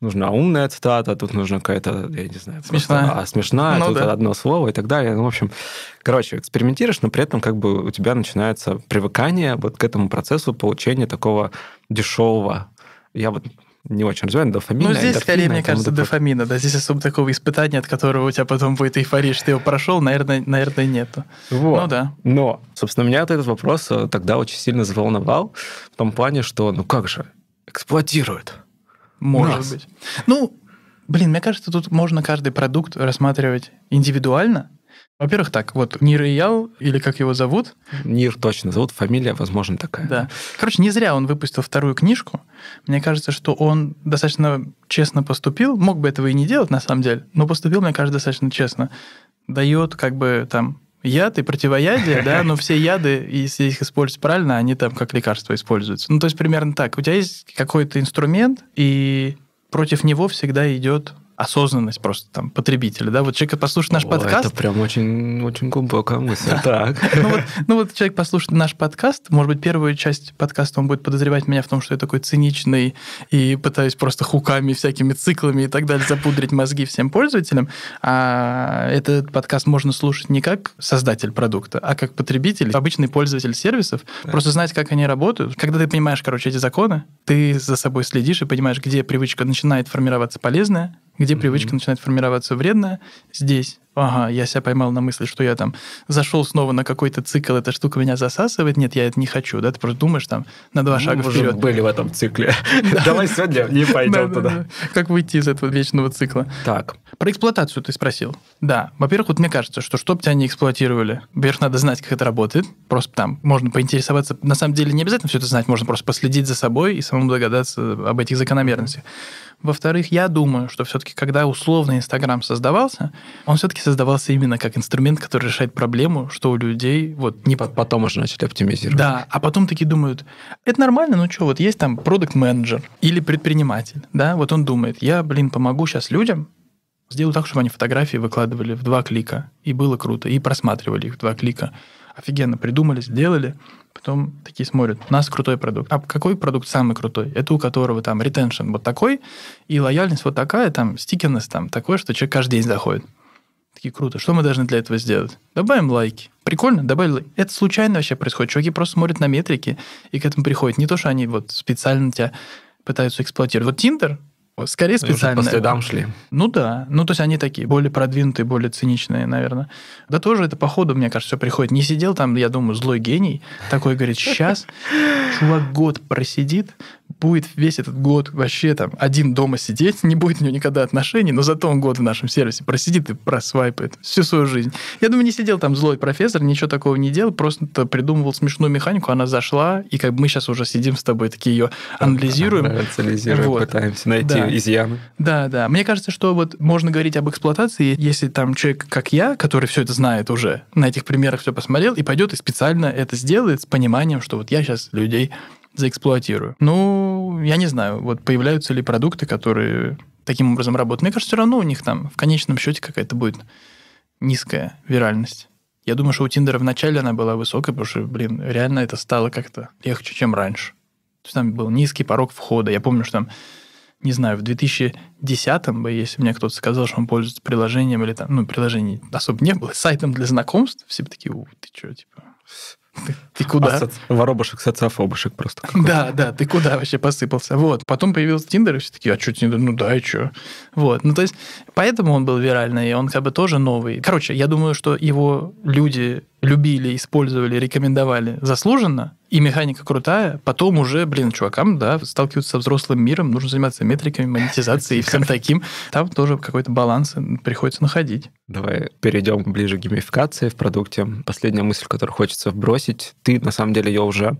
нужна умная цитата, тут нужна какая-то, я не знаю, смешная, просто, а, смешная ну, тут да. одно слово и так далее. Ну, в общем, короче, экспериментируешь, но при этом как бы у тебя начинается привыкание вот к этому процессу получения такого дешевого. Я вот не очень развиваем, дофамина. Ну, здесь скорее, мне кажется, дофамина, да, здесь особо такого испытания, от которого у тебя потом будет эйфория, что ты его прошел, наверное, наверное нету. Вот. Ну, да. Но, собственно, меня вот этот вопрос э, тогда очень сильно заволновал в том плане, что, ну как же, эксплуатируют. Может нас. быть. Ну, блин, мне кажется, тут можно каждый продукт рассматривать индивидуально, во-первых, так, вот Нир Иял, или как его зовут? Нир точно зовут, фамилия, возможно, такая. Да. Короче, не зря он выпустил вторую книжку. Мне кажется, что он достаточно честно поступил. Мог бы этого и не делать, на самом деле, но поступил, мне кажется, достаточно честно. Дает как бы там яд и противоядие, да, но все яды, если их использовать правильно, они там как лекарство используются. Ну, то есть примерно так. У тебя есть какой-то инструмент, и против него всегда идет осознанность просто там потребителя, да, вот человек послушает наш О, подкаст. Это прям очень, очень глубокая мысль. Так. Ну, ну вот, человек послушает наш подкаст, может быть, первую часть подкаста он будет подозревать меня в том, что я такой циничный и пытаюсь просто хуками, всякими циклами и так далее запудрить мозги всем пользователям, а этот подкаст можно слушать не как создатель продукта, а как потребитель, обычный пользователь сервисов, просто знать, как они работают. Когда ты понимаешь, короче, эти законы, ты за собой следишь и понимаешь, где привычка начинает формироваться полезная, где mm-hmm. привычка начинает формироваться вредная, здесь ага, я себя поймал на мысли, что я там зашел снова на какой-то цикл, эта штука меня засасывает, нет, я это не хочу, да, ты просто думаешь там на два ну, шага мы вперед. были в этом цикле. Давай сегодня не пойдем туда. Как выйти из этого вечного цикла? Так. Про эксплуатацию ты спросил. Да. Во-первых, вот мне кажется, что чтобы тебя не эксплуатировали, вверх надо знать, как это работает. Просто там можно поинтересоваться. На самом деле не обязательно все это знать, можно просто последить за собой и самому догадаться об этих закономерностях. Во-вторых, я думаю, что все-таки, когда условно Инстаграм создавался, он все-таки создавался именно как инструмент, который решает проблему, что у людей вот не... Потом уже начали оптимизировать. Да, а потом такие думают, это нормально, ну что, вот есть там продукт менеджер или предприниматель, да, вот он думает, я, блин, помогу сейчас людям, сделаю так, чтобы они фотографии выкладывали в два клика, и было круто, и просматривали их в два клика. Офигенно придумали, сделали, потом такие смотрят, у нас крутой продукт. А какой продукт самый крутой? Это у которого там ретеншн вот такой, и лояльность вот такая, там стикерность там такой, что человек каждый день заходит. Такие круто. Что мы должны для этого сделать? Добавим лайки. Прикольно, добавили лайки. Это случайно вообще происходит. Чуваки просто смотрят на метрики и к этому приходят. Не то, что они вот специально тебя пытаются эксплуатировать. Вот Тиндер Скорее специально. По следам шли. Ну да. Ну, то есть они такие более продвинутые, более циничные, наверное. Да тоже это по ходу, мне кажется, все приходит. Не сидел там, я думаю, злой гений. Такой говорит, сейчас чувак год просидит, будет весь этот год вообще там один дома сидеть, не будет у него никогда отношений, но зато он год в нашем сервисе просидит и просвайпает всю свою жизнь. Я думаю, не сидел там злой профессор, ничего такого не делал, просто придумывал смешную механику, она зашла, и как бы мы сейчас уже сидим с тобой, такие ее анализируем. Анализируем, вот. пытаемся найти да изъяны. Да, да. Мне кажется, что вот можно говорить об эксплуатации, если там человек, как я, который все это знает уже, на этих примерах все посмотрел, и пойдет и специально это сделает с пониманием, что вот я сейчас людей заэксплуатирую. Ну, я не знаю, вот появляются ли продукты, которые таким образом работают. Мне кажется, все равно у них там в конечном счете какая-то будет низкая виральность. Я думаю, что у Тиндера вначале она была высокая, потому что, блин, реально это стало как-то легче, чем раньше. То есть там был низкий порог входа. Я помню, что там не знаю, в 2010 бы, если мне кто-то сказал, что он пользуется приложением или там, ну, приложений особо не было, сайтом для знакомств, все бы такие, ты что, типа, ты, ты куда? Асоци... Воробушек, социофобушек просто. Да, да, ты куда вообще посыпался? Вот. Потом появился Тиндер, и все такие, а что Тиндер? Ну да, и что? Вот. Ну, то есть, поэтому он был виральный, и он как бы тоже новый. Короче, я думаю, что его люди любили, использовали, рекомендовали заслуженно, и механика крутая, потом уже, блин, чувакам, да, сталкиваются со взрослым миром, нужно заниматься метриками, монетизацией и всем таким. Там тоже какой-то баланс приходится находить. Давай перейдем ближе к геймификации в продукте. Последняя мысль, которую хочется вбросить. Ты, на самом деле, ее уже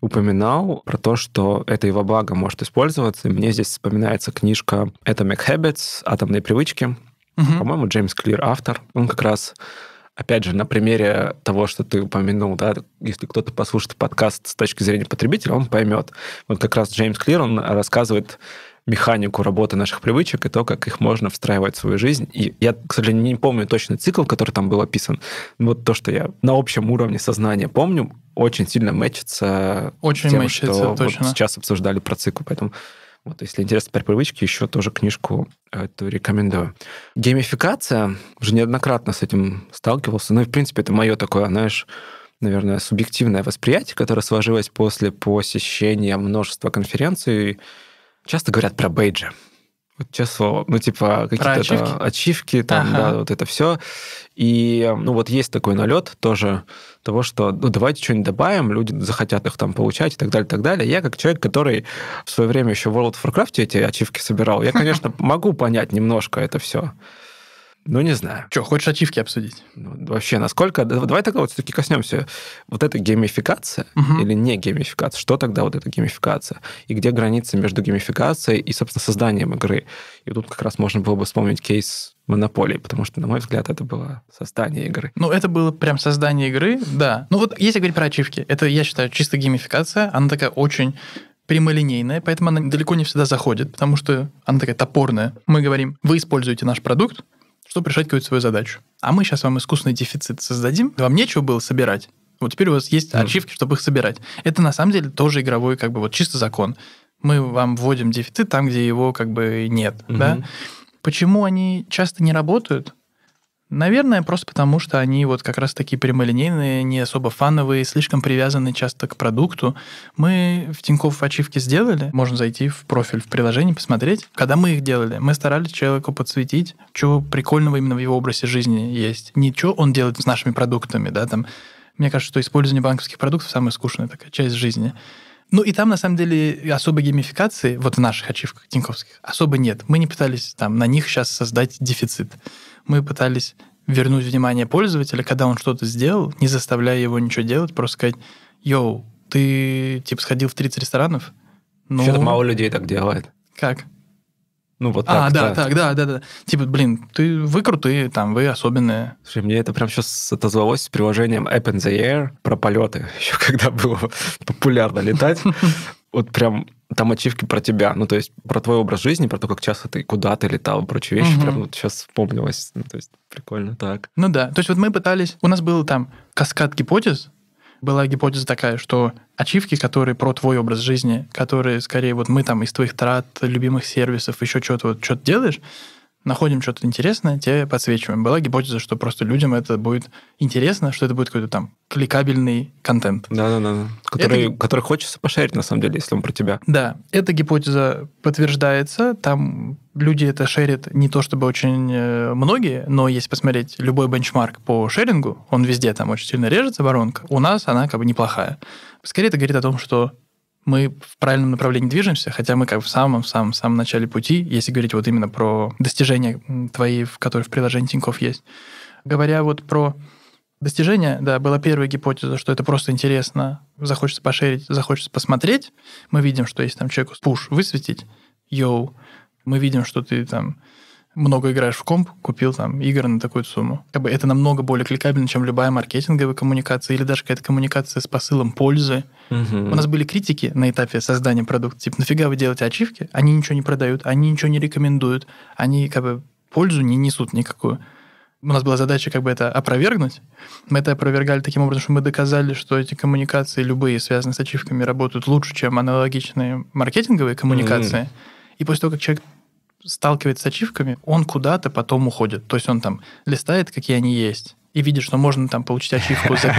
упоминал про то, что это его благо может использоваться. Мне здесь вспоминается книжка Atomic Habits, «Атомные привычки», Угу. По-моему, Джеймс Клир автор. Он как раз опять же, на примере того, что ты упомянул, да, если кто-то послушает подкаст с точки зрения потребителя, он поймет. Вот как раз Джеймс Клир, он рассказывает механику работы наших привычек и то, как их можно встраивать в свою жизнь. И я, к сожалению, не помню точно цикл, который там был описан, но вот то, что я на общем уровне сознания помню, очень сильно мэчится очень тем, мэчится, что точно. Вот сейчас обсуждали про цикл. Поэтому вот, если интересно про привычки, еще тоже книжку э, эту рекомендую. Геймификация, уже неоднократно с этим сталкивался, ну и, в принципе, это мое такое, знаешь, наверное, субъективное восприятие, которое сложилось после посещения множества конференций. Часто говорят про бейджи. Вот честно, слово. Ну, типа, какие-то ачивки. ачивки, там, ага. да, вот это все. И, ну, вот есть такой налет тоже того, что ну, давайте что-нибудь добавим, люди захотят их там получать и так далее, и так далее. Я как человек, который в свое время еще в World of Warcraft эти ачивки собирал, я, конечно, могу понять немножко это все. Ну, не знаю. Что, хочешь ачивки обсудить? Ну, вообще, насколько... Давай тогда вот все-таки коснемся. Вот эта геймификация угу. или не геймификация? Что тогда вот эта геймификация? И где граница между геймификацией и, собственно, созданием игры? И тут как раз можно было бы вспомнить кейс монополии, потому что, на мой взгляд, это было создание игры. Ну, это было прям создание игры, да. Ну, вот если говорить про ачивки, это, я считаю, чисто геймификация. Она такая очень прямолинейная, поэтому она далеко не всегда заходит, потому что она такая топорная. Мы говорим, вы используете наш продукт, чтобы решать какую-то свою задачу. А мы сейчас вам искусственный дефицит создадим, вам нечего было собирать. Вот теперь у вас есть mm. ачивки, чтобы их собирать. Это на самом деле тоже игровой, как бы вот чисто закон. Мы вам вводим дефицит там, где его как бы нет. Mm-hmm. Да? Почему они часто не работают? Наверное, просто потому, что они вот как раз такие прямолинейные, не особо фановые, слишком привязаны часто к продукту. Мы в Тинькофф ачивки сделали, можно зайти в профиль в приложении, посмотреть. Когда мы их делали, мы старались человеку подсветить, что прикольного именно в его образе жизни есть. Ничего он делает с нашими продуктами, да, там. Мне кажется, что использование банковских продуктов самая скучная такая часть жизни. Ну и там, на самом деле, особой геймификации, вот в наших ачивках тиньковских, особо нет. Мы не пытались там на них сейчас создать дефицит мы пытались вернуть внимание пользователя, когда он что-то сделал, не заставляя его ничего делать, просто сказать, йоу, ты типа сходил в 30 ресторанов? Ну... Что-то мало людей так делает. Как? Ну, вот а, так. А, да, так, да, да, да. Типа, блин, ты, вы крутые, там, вы особенные. Слушай, мне это прям сейчас отозвалось с приложением App in the Air про полеты, еще когда было популярно летать. Вот прям там ачивки про тебя, ну, то есть про твой образ жизни, про то, как часто ты куда ты летал, про прочие вещи, угу. прям вот сейчас вспомнилось. Ну, то есть прикольно так. Ну да, то есть вот мы пытались... У нас был там каскад гипотез, была гипотеза такая, что ачивки, которые про твой образ жизни, которые скорее вот мы там из твоих трат, любимых сервисов, еще что-то вот, что-то делаешь, находим что-то интересное, тебе подсвечиваем. Была гипотеза, что просто людям это будет интересно, что это будет какой-то там кликабельный контент. Да-да-да, который, это... который хочется пошарить, на самом деле, если он про тебя. Да, эта гипотеза подтверждается, там люди это шерят не то чтобы очень э, многие, но если посмотреть любой бенчмарк по шерингу, он везде там очень сильно режется, воронка, у нас она как бы неплохая. Скорее это говорит о том, что мы в правильном направлении движемся, хотя мы как в самом-самом-самом начале пути, если говорить вот именно про достижения твои, в которые в приложении Тиньков есть. Говоря вот про достижения, да, была первая гипотеза, что это просто интересно, захочется пошерить, захочется посмотреть. Мы видим, что если там человеку пуш высветить, йоу, мы видим, что ты там много играешь в комп, купил там игры на такую сумму. Как бы это намного более кликабельно, чем любая маркетинговая коммуникация или даже какая-то коммуникация с посылом пользы. Угу. У нас были критики на этапе создания продукта, типа, нафига вы делаете ачивки? Они ничего не продают, они ничего не рекомендуют, они как бы пользу не несут никакую. У нас была задача как бы это опровергнуть. Мы это опровергали таким образом, что мы доказали, что эти коммуникации, любые связанные с ачивками, работают лучше, чем аналогичные маркетинговые коммуникации. Mm-hmm. И после того, как человек сталкивается с ачивками, он куда-то потом уходит. То есть он там листает, какие они есть, и видит, что можно там получить ачивку за,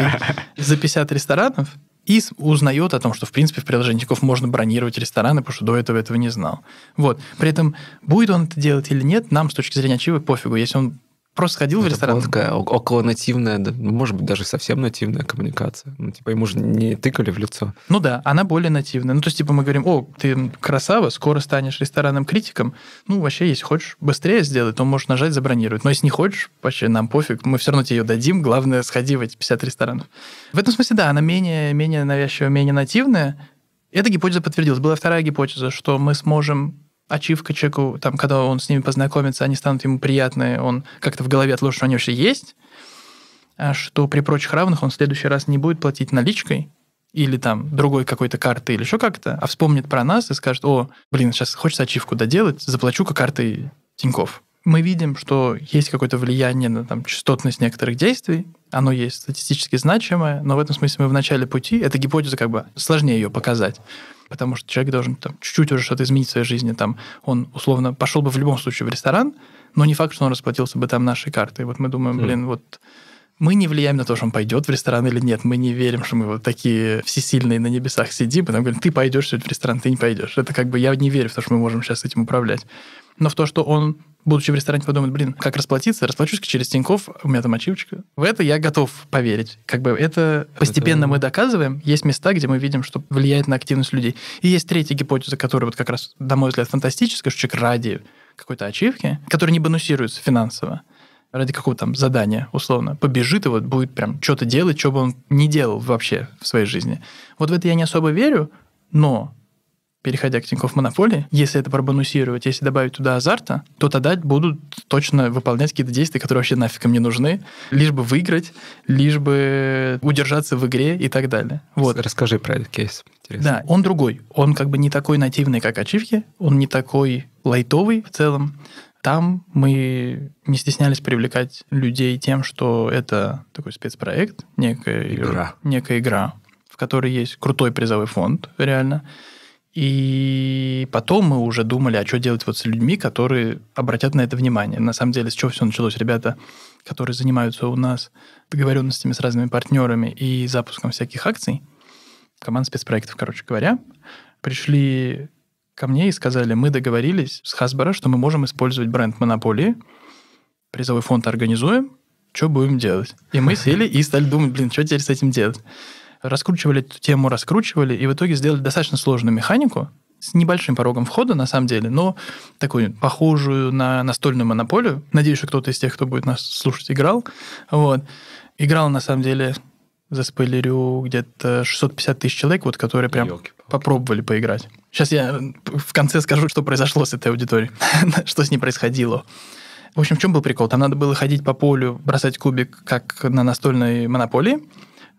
50 ресторанов, и узнает о том, что, в принципе, в приложении тиков можно бронировать рестораны, потому что до этого этого не знал. Вот. При этом, будет он это делать или нет, нам с точки зрения ачивок пофигу. Если он просто ходил это в ресторан. Такая около нативная, ну, может быть, даже совсем нативная коммуникация. Ну, типа, ему же не тыкали в лицо. Ну да, она более нативная. Ну, то есть, типа, мы говорим, о, ты красава, скоро станешь ресторанным критиком. Ну, вообще, если хочешь быстрее сделать, то можешь нажать забронировать. Но если не хочешь, вообще нам пофиг, мы все равно тебе ее дадим. Главное, сходи в эти 50 ресторанов. В этом смысле, да, она менее, менее навязчивая, менее нативная. Эта гипотеза подтвердилась. Была вторая гипотеза, что мы сможем ачивка человеку, там, когда он с ними познакомится, они станут ему приятны, он как-то в голове отложит, что они вообще есть, а что при прочих равных он в следующий раз не будет платить наличкой или там другой какой-то картой или еще как-то, а вспомнит про нас и скажет, о, блин, сейчас хочется ачивку доделать, заплачу-ка картой Тиньков. Мы видим, что есть какое-то влияние на там, частотность некоторых действий, оно есть статистически значимое, но в этом смысле мы в начале пути, эта гипотеза как бы сложнее ее показать потому что человек должен там чуть-чуть уже что-то изменить в своей жизни. Там, он условно пошел бы в любом случае в ресторан, но не факт, что он расплатился бы там нашей картой. Вот мы думаем, хм. блин, вот мы не влияем на то, что он пойдет в ресторан или нет. Мы не верим, что мы вот такие всесильные на небесах сидим, и нам говорят, ты пойдешь сегодня в ресторан, ты не пойдешь. Это как бы я не верю в то, что мы можем сейчас этим управлять но в то, что он будучи в ресторане, подумать, блин, как расплатиться? Расплачусь через Тиньков, у меня там ачивочка. В это я готов поверить. Как бы это постепенно это... мы доказываем. Есть места, где мы видим, что влияет на активность людей. И есть третья гипотеза, которая вот как раз, на мой взгляд, фантастическая, что человек ради какой-то ачивки, которая не бонусируется финансово, ради какого-то там задания, условно, побежит и вот будет прям что-то делать, что бы он не делал вообще в своей жизни. Вот в это я не особо верю, но переходя к Тинькофф Монополии, если это пробонусировать, если добавить туда азарта, то тогда будут точно выполнять какие-то действия, которые вообще нафиг им не нужны, лишь бы выиграть, лишь бы удержаться в игре и так далее. Вот. Расскажи про этот кейс. Интересно. Да, он другой. Он как бы не такой нативный, как ачивки, он не такой лайтовый в целом. Там мы не стеснялись привлекать людей тем, что это такой спецпроект, некая игра, некая игра в которой есть крутой призовой фонд, реально и потом мы уже думали, а что делать вот с людьми, которые обратят на это внимание. На самом деле, с чего все началось? Ребята, которые занимаются у нас договоренностями с разными партнерами и запуском всяких акций, команд спецпроектов, короче говоря, пришли ко мне и сказали, мы договорились с Хасбара, что мы можем использовать бренд монополии, призовой фонд организуем, что будем делать? И мы сели и стали думать, блин, что теперь с этим делать? раскручивали эту тему, раскручивали, и в итоге сделали достаточно сложную механику, с небольшим порогом входа, на самом деле, но такую похожую на настольную монополию. Надеюсь, что кто-то из тех, кто будет нас слушать, играл. Вот. Играл, на самом деле, за спойлерю где-то 650 тысяч человек, вот, которые прям Ёлки. попробовали поиграть. Сейчас я в конце скажу, что произошло с этой аудиторией, что с ней происходило. В общем, в чем был прикол? Там надо было ходить по полю, бросать кубик, как на настольной монополии,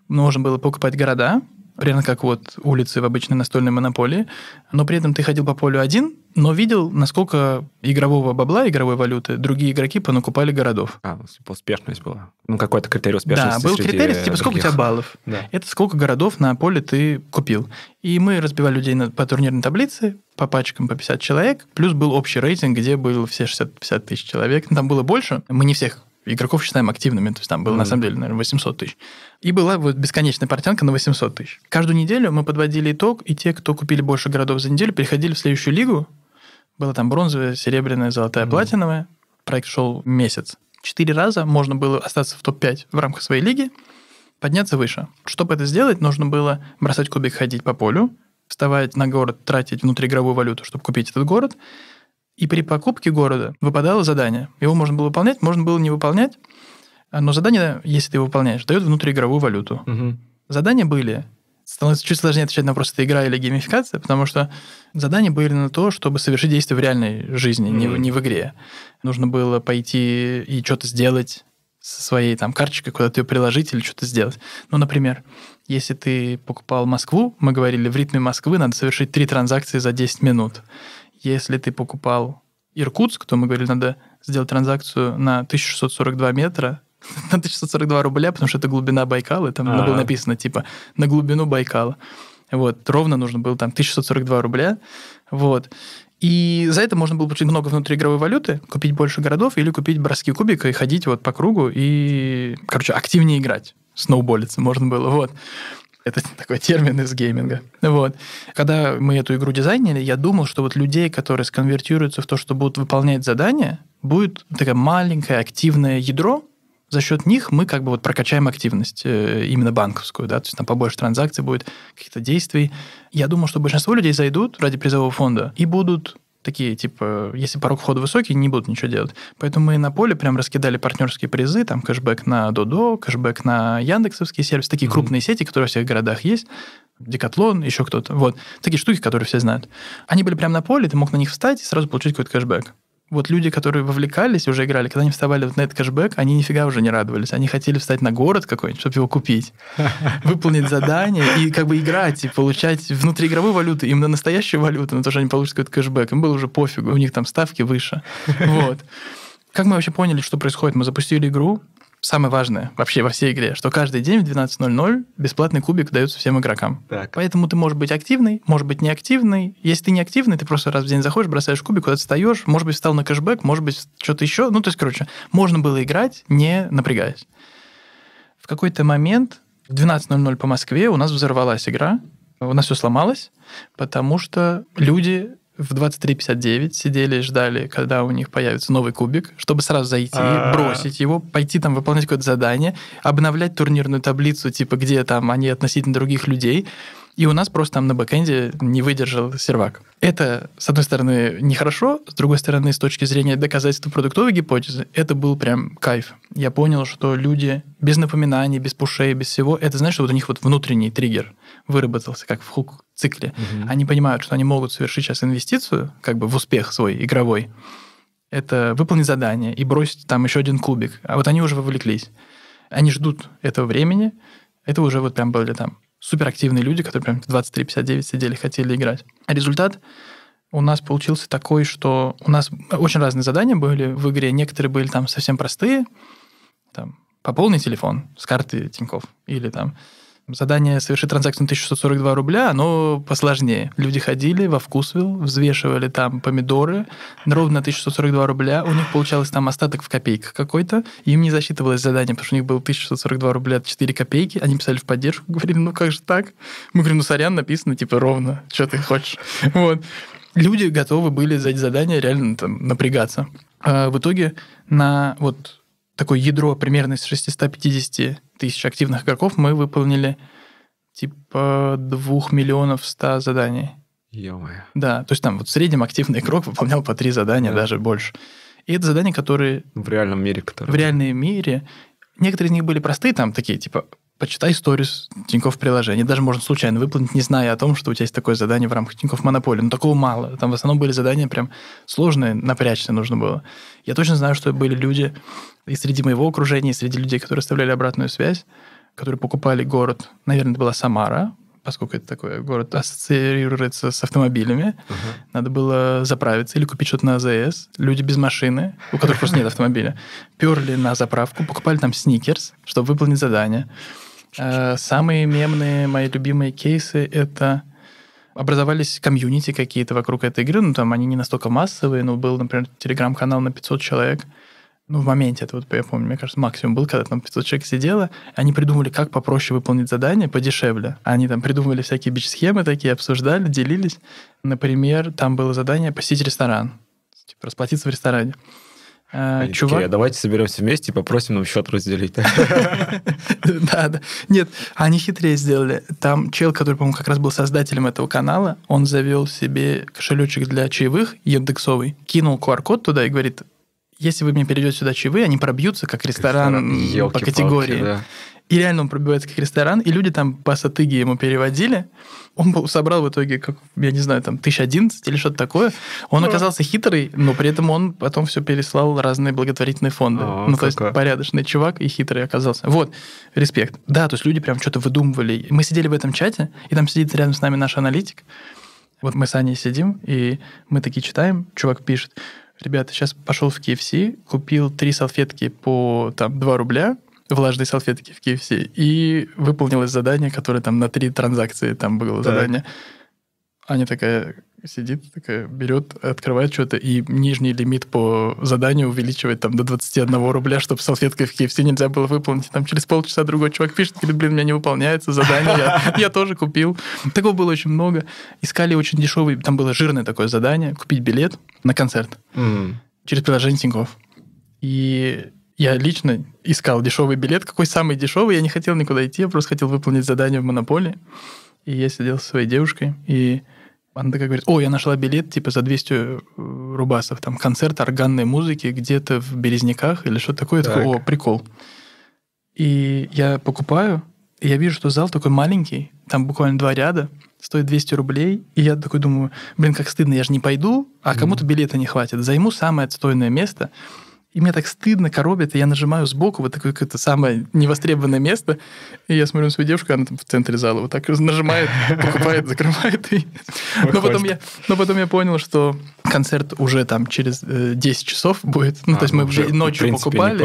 нужно было покупать города, примерно как вот улицы в обычной настольной монополии, но при этом ты ходил по полю один, но видел, насколько игрового бабла, игровой валюты другие игроки понакупали городов. А, ну, типа, успешность была. Ну, какой-то критерий успешности. Да, был критерий, типа, других. сколько у тебя баллов. Да. Это сколько городов на поле ты купил. И мы разбивали людей на, по турнирной таблице, по пачкам по 50 человек, плюс был общий рейтинг, где был все 60-50 тысяч человек. Там было больше, мы не всех игроков считаем активными, то есть там было mm-hmm. на самом деле, наверное, 800 тысяч. И была вот бесконечная портянка на 800 тысяч. Каждую неделю мы подводили итог, и те, кто купили больше городов за неделю, переходили в следующую лигу. Было там бронзовая, серебряная, золотая, mm-hmm. платиновая. Проект шел месяц. Четыре раза можно было остаться в топ-5 в рамках своей лиги, подняться выше. Чтобы это сделать, нужно было бросать кубик, ходить по полю, вставать на город, тратить внутриигровую валюту, чтобы купить этот город – и при покупке города выпадало задание. Его можно было выполнять, можно было не выполнять. Но задание, если ты его выполняешь, дает внутриигровую валюту. Угу. Задания были становится чуть сложнее отвечать на вопрос, это игра или геймификация, потому что задания были на то, чтобы совершить действие в реальной жизни, mm-hmm. не, в, не в игре. Нужно было пойти и что-то сделать со своей там карточкой, куда-то ее приложить или что-то сделать. Ну, например, если ты покупал Москву, мы говорили, в ритме Москвы надо совершить три транзакции за 10 минут если ты покупал Иркутск, то мы говорили, надо сделать транзакцию на 1642 метра, на 1642 рубля, потому что это глубина Байкала, и там А-а-а. было а. написано, типа, на глубину Байкала. Вот, ровно нужно было там 1642 рубля, вот. И за это можно было получить много внутриигровой валюты, купить больше городов или купить броски кубика и ходить вот по кругу и, короче, активнее играть. Сноуболиться можно было, вот. Это такой термин из гейминга. Вот. Когда мы эту игру дизайнили, я думал, что вот людей, которые сконвертируются в то, что будут выполнять задания, будет такое маленькое активное ядро, за счет них мы как бы вот прокачаем активность э, именно банковскую, да, то есть там побольше транзакций будет, каких-то действий. Я думал, что большинство людей зайдут ради призового фонда и будут такие, типа, если порог входа высокий, не будут ничего делать. Поэтому мы на поле прям раскидали партнерские призы, там кэшбэк на Додо, кэшбэк на Яндексовский сервис, такие mm-hmm. крупные сети, которые во всех городах есть, Декатлон, еще кто-то. Вот. Такие штуки, которые все знают. Они были прям на поле, ты мог на них встать и сразу получить какой-то кэшбэк вот люди, которые вовлекались, уже играли, когда они вставали вот на этот кэшбэк, они нифига уже не радовались. Они хотели встать на город какой-нибудь, чтобы его купить, выполнить задание и как бы играть, и получать внутриигровую валюту, им на настоящую валюту, но что они получат какой-то кэшбэк. Им было уже пофигу, у них там ставки выше. Вот. Как мы вообще поняли, что происходит? Мы запустили игру, самое важное вообще во всей игре, что каждый день в 12.00 бесплатный кубик дается всем игрокам. Так. Поэтому ты можешь быть активный, может быть неактивный. Если ты неактивный, ты просто раз в день заходишь, бросаешь кубик, куда-то встаешь, может быть, встал на кэшбэк, может быть, что-то еще. Ну, то есть, короче, можно было играть, не напрягаясь. В какой-то момент в 12.00 по Москве у нас взорвалась игра, у нас все сломалось, потому что люди в 23.59 сидели и ждали, когда у них появится новый кубик, чтобы сразу зайти, А-а-а. бросить его, пойти там выполнять какое-то задание, обновлять турнирную таблицу, типа, где там они относительно других людей. И у нас просто там на бэкэнде не выдержал сервак. Это, с одной стороны, нехорошо, с другой стороны, с точки зрения доказательства продуктовой гипотезы, это был прям кайф. Я понял, что люди без напоминаний, без пушей, без всего, это значит, что вот у них вот внутренний триггер выработался, как в хук-цикле. Угу. Они понимают, что они могут совершить сейчас инвестицию, как бы в успех свой игровой. Это выполнить задание и бросить там еще один кубик. А вот они уже вовлеклись. Они ждут этого времени. Это уже вот прям были там суперактивные люди, которые прям 23-59 сидели, хотели играть. А результат у нас получился такой, что у нас очень разные задания были в игре. Некоторые были там совсем простые, там, пополни телефон с карты Тиньков или там задание совершить транзакцию на 1642 рубля», оно посложнее. Люди ходили во Вкусвилл, взвешивали там помидоры ровно 1642 рубля. У них получалось там остаток в копейках какой-то. Им не засчитывалось задание, потому что у них было 1642 рубля 4 копейки. Они писали в поддержку, говорили, ну как же так? Мы говорим, ну сорян, написано типа ровно, что ты хочешь. Вот. Люди готовы были за эти задания реально там напрягаться. А в итоге на вот такое ядро примерно из 650 тысяч активных игроков мы выполнили типа 2 миллионов 100 заданий. Ё-моё. Да, то есть там вот в среднем активный игрок выполнял по три задания, да. даже больше. И это задания, которые... В реальном мире, которые... В реальном мире. Некоторые из них были простые, там такие, типа, почитай сторис Тиньков приложение. Даже можно случайно выполнить, не зная о том, что у тебя есть такое задание в рамках Тиньков Монополии. Но такого мало. Там в основном были задания прям сложные, напрячься нужно было. Я точно знаю, что были люди и среди моего окружения, и среди людей, которые оставляли обратную связь, которые покупали город, наверное, это была Самара, поскольку это такой город ассоциируется с автомобилями, uh-huh. надо было заправиться или купить что-то на АЗС. Люди без машины, у которых просто нет автомобиля, перли на заправку, покупали там сникерс, чтобы выполнить задание. Э, самые мемные, мои любимые кейсы — это образовались комьюнити какие-то вокруг этой игры, ну, там они не настолько массовые, но был, например, телеграм-канал на 500 человек, ну, в моменте, это вот я помню, мне кажется, максимум был, когда там 500 человек сидело, они придумали, как попроще выполнить задание, подешевле. Они там придумывали всякие бич-схемы такие, обсуждали, делились. Например, там было задание посетить ресторан, типа расплатиться в ресторане. Э, они Чувак... такие, давайте соберемся вместе и попросим нам счет разделить. Да, да. Нет, они хитрее сделали. Там чел, который, по-моему, как раз был создателем этого канала, он завел себе кошелечек для чаевых индексовый, кинул QR-код туда и говорит, если вы мне перейдете сюда чаевые, они пробьются как ресторан, по категории. И реально он пробивается как ресторан, и люди там по сатыге ему переводили. Он был, собрал в итоге, как, я не знаю, там, 1011 или что-то такое. Он да. Ну. оказался хитрый, но при этом он потом все переслал разные благотворительные фонды. О, а, ну, какая. то есть порядочный чувак и хитрый оказался. Вот, респект. Да, то есть люди прям что-то выдумывали. Мы сидели в этом чате, и там сидит рядом с нами наш аналитик. Вот мы с Аней сидим, и мы такие читаем, чувак пишет, ребята, сейчас пошел в KFC, купил три салфетки по там, 2 рубля, влажные салфетки в KFC. И выполнилось задание, которое там на три транзакции там было так. задание. Аня такая сидит, такая берет, открывает что-то, и нижний лимит по заданию увеличивает там до 21 рубля, чтобы салфеткой в KFC нельзя было выполнить. Там через полчаса другой чувак пишет, говорит, блин, у меня не выполняется задание, я, я тоже купил. Такого было очень много. Искали очень дешевый, там было жирное такое задание, купить билет на концерт mm. через приложение Тинькофф. И я лично искал дешевый билет, какой самый дешевый. Я не хотел никуда идти, я просто хотел выполнить задание в Монополии. И я сидел со своей девушкой, и она такая говорит, о, я нашла билет типа за 200 э, рубасов, там концерт органной музыки где-то в Березняках или что-то такое. Так. Я такой, о, прикол. И я покупаю, и я вижу, что зал такой маленький, там буквально два ряда, стоит 200 рублей, и я такой думаю, блин, как стыдно, я же не пойду, а кому-то билета не хватит, займу самое отстойное место, и мне так стыдно, коробит, и я нажимаю сбоку, вот такое какое-то самое невостребованное место, и я смотрю на свою девушку, она там в центре зала вот так нажимает, покупает, закрывает. И... Но, потом я, но потом я понял, что концерт уже там через 10 э, часов будет, ну, а, то есть мы ну, уже ночью принципе, покупали.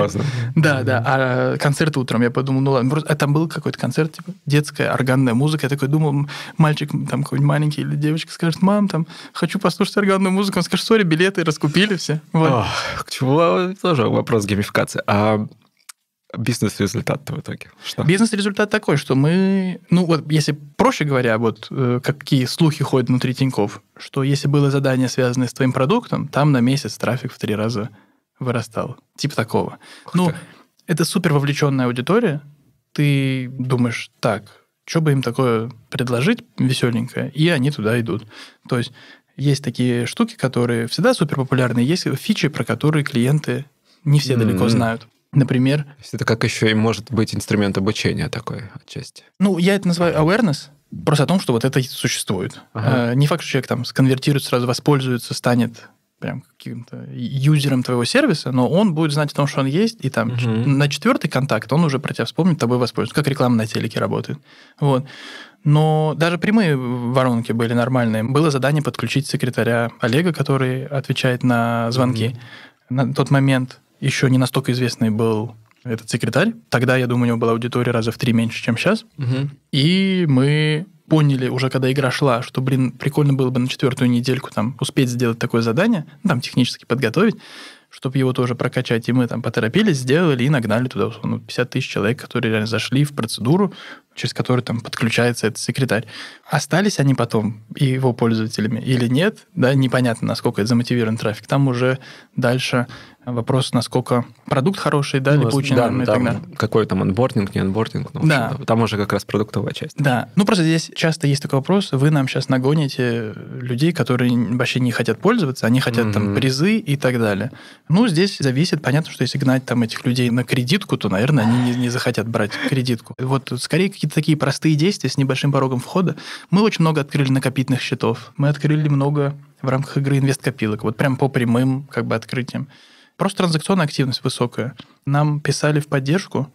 Да, да, а концерт утром, я подумал, ну ладно, а там был какой-то концерт, типа, детская органная музыка, я такой думал, мальчик там какой-нибудь маленький или девочка скажет, мам, там, хочу послушать органную музыку, он скажет, сори, билеты раскупили все. Вот. Ох, чего это тоже вопрос геймификации. А бизнес-результат в итоге? Что? Бизнес-результат такой, что мы... Ну, вот если проще говоря, вот э, какие слухи ходят внутри Тиньков, что если было задание, связанное с твоим продуктом, там на месяц трафик в три раза вырастал. Типа такого. Ух ну, ты. это супер вовлеченная аудитория. Ты думаешь, так, что бы им такое предложить веселенькое, и они туда идут. То есть есть такие штуки, которые всегда супер популярны, есть фичи, про которые клиенты не все далеко mm-hmm. знают. Например... То есть это как еще и может быть инструмент обучения такой отчасти. Ну, я это называю awareness, просто о том, что вот это существует. Ага. Э, не факт, что человек там сконвертирует, сразу воспользуется, станет прям каким-то юзером твоего сервиса, но он будет знать о том, что он есть, и там угу. на четвертый контакт он уже про тебя вспомнит, тобой воспользуется, как реклама на телеке работает. Вот. Но даже прямые воронки были нормальные. Было задание подключить секретаря Олега, который отвечает на звонки. Mm-hmm. На тот момент еще не настолько известный был этот секретарь. Тогда, я думаю, у него была аудитория раза в три меньше, чем сейчас. Угу. И мы поняли уже, когда игра шла, что, блин, прикольно было бы на четвертую недельку там успеть сделать такое задание, ну, там технически подготовить, чтобы его тоже прокачать. И мы там поторопились, сделали и нагнали туда условно 50 тысяч человек, которые реально зашли в процедуру, через который там подключается этот секретарь. Остались они потом его пользователями или нет, да, непонятно, насколько это замотивирован трафик. Там уже дальше вопрос, насколько продукт хороший, да, ну, очень да, наверное, да, и так далее. Какой там анбординг, не анбординг, ну, да. там уже как раз продуктовая часть. Да, ну просто здесь часто есть такой вопрос, вы нам сейчас нагоните людей, которые вообще не хотят пользоваться, они хотят mm-hmm. там призы и так далее. Ну, здесь зависит, понятно, что если гнать там этих людей на кредитку, то, наверное, они не, не захотят брать кредитку. Вот скорее какие-то такие простые действия с небольшим порогом входа. Мы очень много открыли накопительных счетов. Мы открыли много в рамках игры инвесткопилок. Вот прям по прямым как бы открытиям. Просто транзакционная активность высокая. Нам писали в поддержку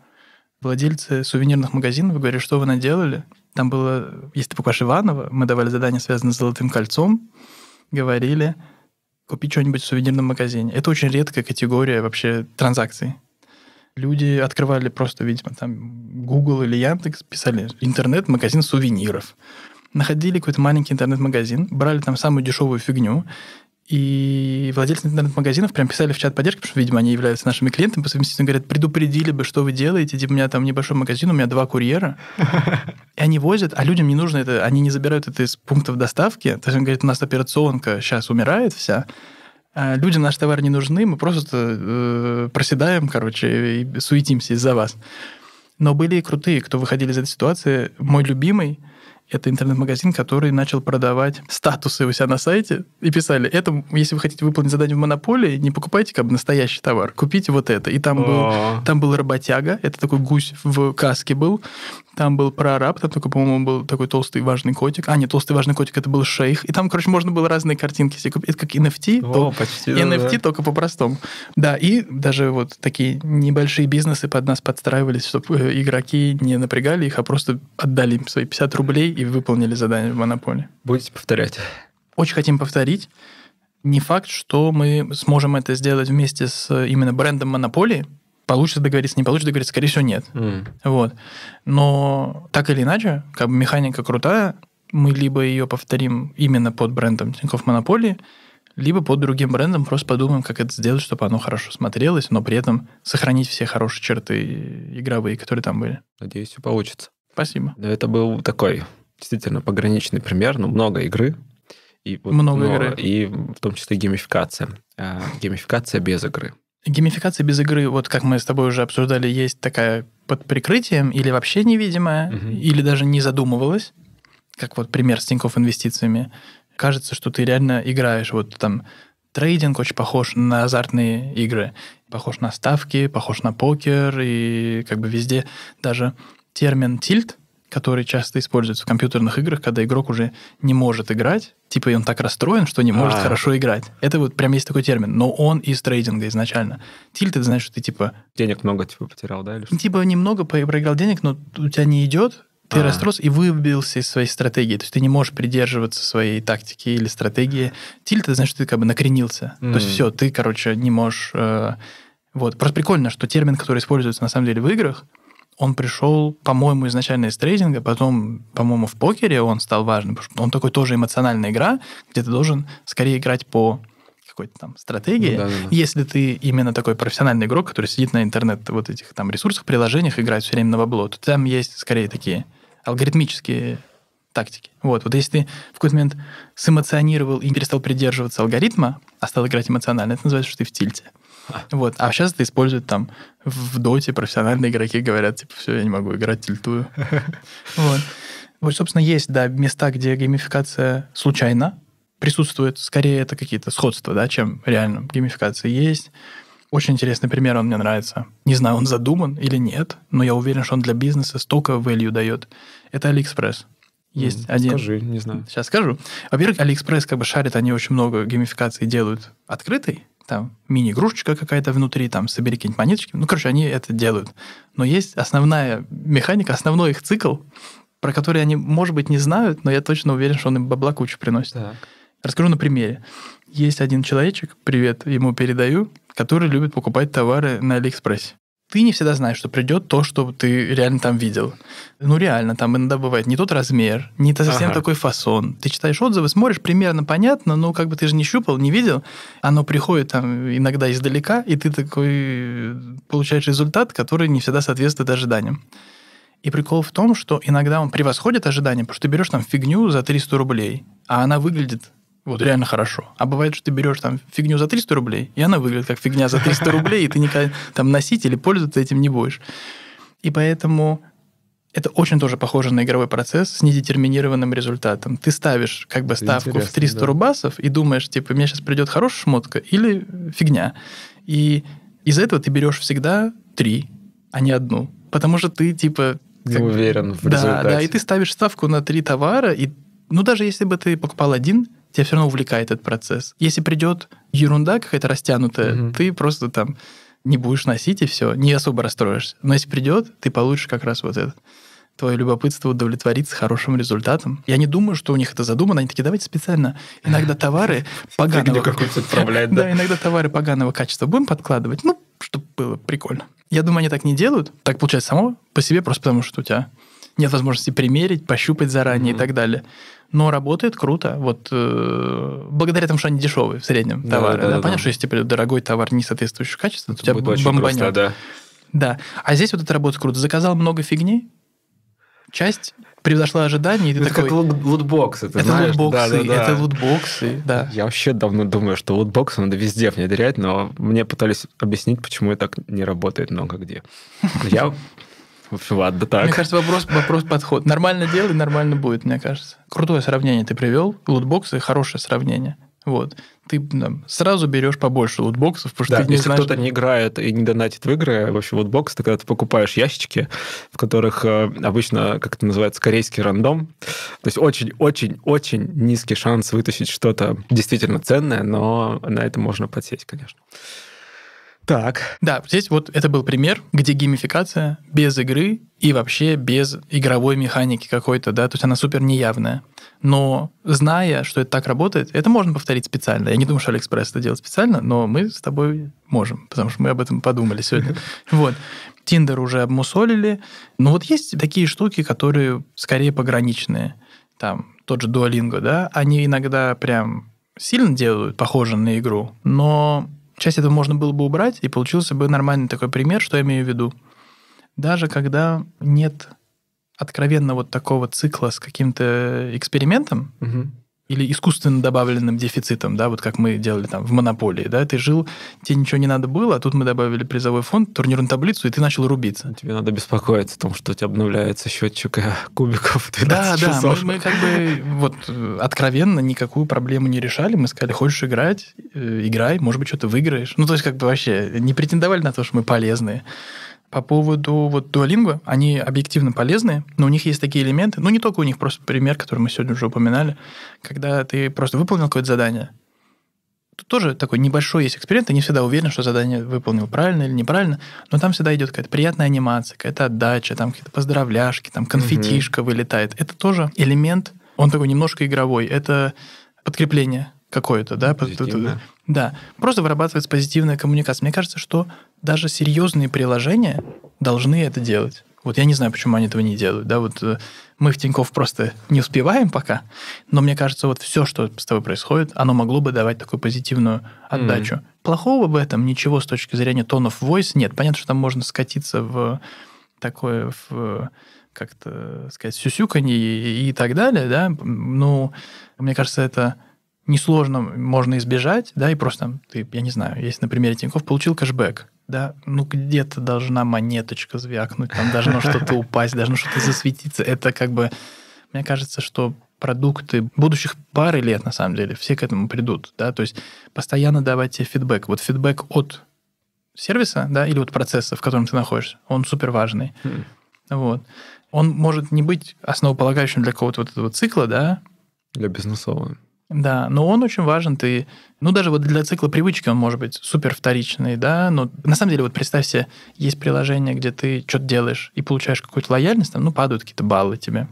владельцы сувенирных магазинов Вы говорили, что вы наделали. Там было, если ты покупаешь Иванова, мы давали задание, связанное с Золотым кольцом, говорили, купить что-нибудь в сувенирном магазине. Это очень редкая категория вообще транзакций. Люди открывали просто, видимо, там Google или Яндекс, писали интернет-магазин сувениров. Находили какой-то маленький интернет-магазин, брали там самую дешевую фигню, и владельцы интернет-магазинов прям писали в чат поддержки, потому что, видимо, они являются нашими клиентами, по совместительству говорят, предупредили бы, что вы делаете, типа, у меня там небольшой магазин, у меня два курьера, и они возят, а людям не нужно это, они не забирают это из пунктов доставки, то есть он говорит, у нас операционка сейчас умирает вся, а, людям наш товар не нужны, мы просто э, проседаем, короче, и суетимся из-за вас. Но были и крутые, кто выходили из этой ситуации. Мой любимый – это интернет-магазин, который начал продавать статусы у себя на сайте и писали, это, если вы хотите выполнить задание в монополии, не покупайте как бы настоящий товар, купите вот это. И там, был, а. там был работяга, это такой гусь в каске был, там был прораб, там только, по-моему, был такой толстый важный котик. А, нет, толстый важный котик, это был шейх. И там, короче, можно было разные картинки себе купить. Это как NFT, О, то... почти, NFT да. только по-простому. Да, и даже вот такие небольшие бизнесы под нас подстраивались, чтобы э, игроки не напрягали их, а просто отдали им свои 50 рублей и выполнили задание в Монополе. Будете повторять? Очень хотим повторить. Не факт, что мы сможем это сделать вместе с именно брендом Монополии. Получится договориться, не получится договориться, скорее всего, нет. Mm. Вот. Но так или иначе, как бы механика крутая, мы либо ее повторим именно под брендом Тинькофф Монополии, либо под другим брендом просто подумаем, как это сделать, чтобы оно хорошо смотрелось, но при этом сохранить все хорошие черты игровые, которые там были. Надеюсь, все получится. Спасибо. Да, это был такой действительно пограничный пример, но много игры. И вот, много но, игры. И в том числе геймификация. А, геймификация без игры. Геймификация без игры, вот как мы с тобой уже обсуждали, есть такая под прикрытием или вообще невидимая, угу. или даже не задумывалась, как вот пример с Тинькофф инвестициями. Кажется, что ты реально играешь вот там трейдинг очень похож на азартные игры. Похож на ставки, похож на покер, и как бы везде даже термин «тильт», который часто используется в компьютерных играх, когда игрок уже не может играть, типа он так расстроен, что не может А-а-а. хорошо играть. Это вот прям есть такой термин, но он из трейдинга изначально. Тильт, это значит, что ты типа... Денег много типа потерял, да? Или что? Типа немного проиграл денег, но у тебя не идет, ты а. расстроился и выбился из своей стратегии. То есть ты не можешь придерживаться своей тактики или стратегии. Тильт, это значит, что ты как бы накренился. Mm. То есть все, ты, короче, не можешь... Э, вот. Просто прикольно, что термин, который используется на самом деле в играх, он пришел, по-моему, изначально из трейдинга, потом, по-моему, в покере он стал важным, потому что он такой тоже эмоциональная игра, где ты должен скорее играть по какой-то там стратегии. Ну, да, да, да. Если ты именно такой профессиональный игрок, который сидит на интернет вот этих там ресурсах, приложениях, играет все время на бабло, то там есть скорее такие алгоритмические тактики. Вот, вот если ты в какой-то момент сэмоционировал и перестал придерживаться алгоритма, а стал играть эмоционально, это называется, что ты в тильте. Вот. А сейчас это используют там в доте профессиональные игроки говорят, типа, все, я не могу играть, тильтую. Вот. Вот, собственно, есть, да, места, где геймификация случайно присутствует. Скорее, это какие-то сходства, да, чем реально геймификация есть. Очень интересный пример, он мне нравится. Не знаю, он задуман или нет, но я уверен, что он для бизнеса столько value дает. Это Алиэкспресс. Есть mm, один... Скажи, не знаю. Сейчас скажу. Во-первых, Алиэкспресс как бы шарит, они очень много геймификации делают открытой, там мини-игрушечка какая-то внутри, там собери какие-нибудь монеточки. Ну, короче, они это делают. Но есть основная механика, основной их цикл, про который они, может быть, не знают, но я точно уверен, что он им бабла кучу приносит. Так. Расскажу на примере. Есть один человечек, привет ему передаю, который любит покупать товары на Алиэкспрессе ты не всегда знаешь, что придет то, что ты реально там видел. Ну, реально, там иногда бывает не тот размер, не то совсем ага. такой фасон. Ты читаешь отзывы, смотришь, примерно понятно, но как бы ты же не щупал, не видел. Оно приходит там иногда издалека, и ты такой получаешь результат, который не всегда соответствует ожиданиям. И прикол в том, что иногда он превосходит ожидания, потому что ты берешь там фигню за 300 рублей, а она выглядит вот реально хорошо. А бывает, что ты берешь там фигню за 300 рублей, и она выглядит как фигня за 300 рублей, и ты никогда там носить или пользоваться этим не будешь. И поэтому это очень тоже похоже на игровой процесс с недетерминированным результатом. Ты ставишь как бы это ставку в 300 да. рубасов и думаешь, типа, мне сейчас придет хорошая шмотка или фигня. И из за этого ты берешь всегда три, а не одну. Потому что ты, типа... Не уверен в да, Да, и ты ставишь ставку на три товара, и ну, даже если бы ты покупал один, тебя все равно увлекает этот процесс. Если придет ерунда какая-то растянутая, угу. ты просто там не будешь носить и все, не особо расстроишься. Но если придет, ты получишь как раз вот это. Твое любопытство удовлетворится хорошим результатом. Я не думаю, что у них это задумано. Они такие, давайте специально иногда товары поганого... отправляет, Да, иногда товары поганого качества будем подкладывать, ну, чтобы было прикольно. Я думаю, они так не делают. Так получается само по себе, просто потому что у тебя нет возможности примерить, пощупать заранее mm-hmm. и так далее. Но работает круто. Вот э, благодаря тому, что они дешевые в среднем да, товары. Да, да, да, понятно, да. что если тебе дорогой товар не соответствующего качества, то тебя будет бомбанет. Просто, да. да. А здесь вот это работает круто. Заказал много фигни, часть превзошла ожидания, и ты это такой... как лутбоксы, это знаешь? лутбоксы, да, да, да. это лутбоксы, да. Я вообще давно думаю, что лутбоксы надо везде внедрять, но мне пытались объяснить, почему это так не работает много где. Я Ладно, так. Мне кажется, вопрос, вопрос подход. Нормально делай, нормально будет, мне кажется. Крутое сравнение ты привел. Лутбоксы – хорошее сравнение. Вот. Ты там, сразу берешь побольше лутбоксов, потому что да, ты не если знаешь... кто-то не играет и не донатит в игры, вообще лутбокс, ты когда ты покупаешь ящички, в которых э, обычно, как это называется, корейский рандом, то есть очень-очень-очень низкий шанс вытащить что-то действительно ценное, но на это можно подсесть, конечно. Так. Да, здесь вот это был пример, где геймификация без игры и вообще без игровой механики какой-то, да, то есть она супер неявная. Но зная, что это так работает, это можно повторить специально. Я не думаю, что Алиэкспресс это делает специально, но мы с тобой можем, потому что мы об этом подумали сегодня. Вот. Тиндер уже обмусолили. Но вот есть такие штуки, которые скорее пограничные. Там тот же Duolingo, да, они иногда прям сильно делают похоже на игру, но часть этого можно было бы убрать, и получился бы нормальный такой пример, что я имею в виду. Даже когда нет откровенно вот такого цикла с каким-то экспериментом, угу или искусственно добавленным дефицитом, да, вот как мы делали там в монополии, да, ты жил, тебе ничего не надо было, а тут мы добавили призовой фонд, турнирную таблицу, и ты начал рубиться. Ну, тебе надо беспокоиться о том, что у тебя обновляется счетчик э, кубиков 12 да, часов. Да, мы, мы как бы вот э, откровенно никакую проблему не решали, мы сказали, хочешь играть, э, играй, может быть, что-то выиграешь. Ну, то есть как бы вообще не претендовали на то, что мы полезные. По поводу вот дуалинга, они объективно полезны, но у них есть такие элементы, ну не только у них, просто пример, который мы сегодня уже упоминали, когда ты просто выполнил какое-то задание, Тут тоже такой небольшой есть эксперимент, ты не всегда уверен, что задание выполнил правильно или неправильно, но там всегда идет какая-то приятная анимация, какая-то отдача, там какие-то поздравляшки, там конфетишка угу. вылетает. Это тоже элемент, он такой немножко игровой, это подкрепление какое-то, да? Позитивное. Да, просто вырабатывается позитивная коммуникация. Мне кажется, что даже серьезные приложения должны это делать. Вот я не знаю, почему они этого не делают, да, вот э, мы в Тинькофф просто не успеваем пока, но мне кажется, вот все, что с тобой происходит, оно могло бы давать такую позитивную отдачу. Mm. Плохого в этом ничего с точки зрения тонов voice нет. Понятно, что там можно скатиться в такое, в как-то сказать, сюсюканье и, и так далее, да, но мне кажется, это несложно можно избежать, да, и просто там, ты, я не знаю, если на примере Тинькофф получил кэшбэк, да, ну где-то должна монеточка звякнуть, там должно что-то упасть, должно что-то засветиться. Это как бы, мне кажется, что продукты будущих пары лет, на самом деле, все к этому придут, да, то есть постоянно давать тебе фидбэк. Вот фидбэк от сервиса, да, или вот процесса, в котором ты находишься, он супер важный. Mm. Хм. Вот. Он может не быть основополагающим для какого-то вот этого цикла, да. Для бизнесового. Да, но он очень важен, ты, ну, даже вот для цикла привычки он может быть супер вторичный, да, но на самом деле вот представь себе, есть приложение, где ты что-то делаешь и получаешь какую-то лояльность, там, ну, падают какие-то баллы тебе.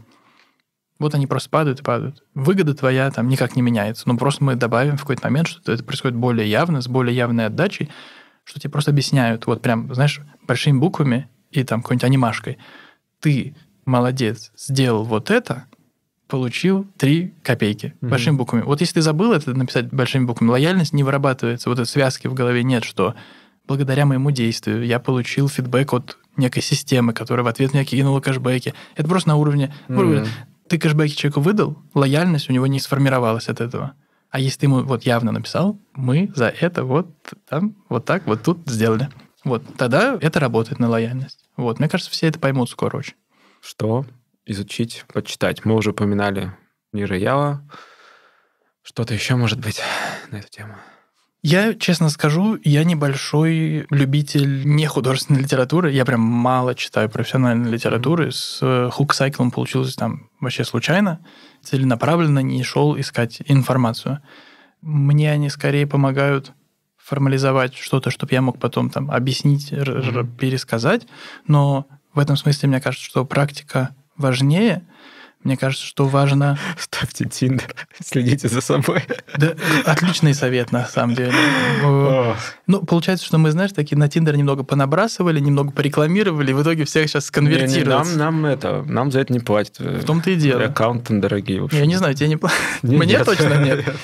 Вот они просто падают и падают. Выгода твоя там никак не меняется, но ну, просто мы добавим в какой-то момент, что это происходит более явно, с более явной отдачей, что тебе просто объясняют, вот прям, знаешь, большими буквами и там какой-нибудь анимашкой. Ты молодец, сделал вот это – получил 3 копейки угу. большими буквами. Вот если ты забыл это написать большими буквами, лояльность не вырабатывается, вот этой связки в голове нет, что благодаря моему действию я получил фидбэк от некой системы, которая в ответ мне кинула кэшбэки. Это просто на уровне... Mm-hmm. Ты кэшбэки человеку выдал, лояльность у него не сформировалась от этого. А если ты ему вот явно написал, мы за это вот там, вот так, вот тут сделали. Вот, тогда это работает на лояльность. Вот, мне кажется, все это поймут скоро очень. Что изучить, почитать. Мы уже упоминали Нирояла, Что-то еще может быть на эту тему? Я, честно скажу, я небольшой любитель нехудожественной литературы. Я прям мало читаю профессиональной литературы. С хуксайклом э, получилось там вообще случайно. Целенаправленно не шел искать информацию. Мне они скорее помогают формализовать что-то, чтобы я мог потом там объяснить, mm-hmm. пересказать. Но в этом смысле мне кажется, что практика важнее, мне кажется, что важно... Ставьте Тиндер, следите за собой. Да, отличный совет, на самом деле. О. Ну, получается, что мы, знаешь, такие на Тиндер немного понабрасывали, немного порекламировали, и в итоге всех сейчас сконвертировали. Нам, нам это, нам за это не платят. В том-то и дело. Аккаунты дорогие. Я не знаю, тебе не платят. Мне нет. точно нет.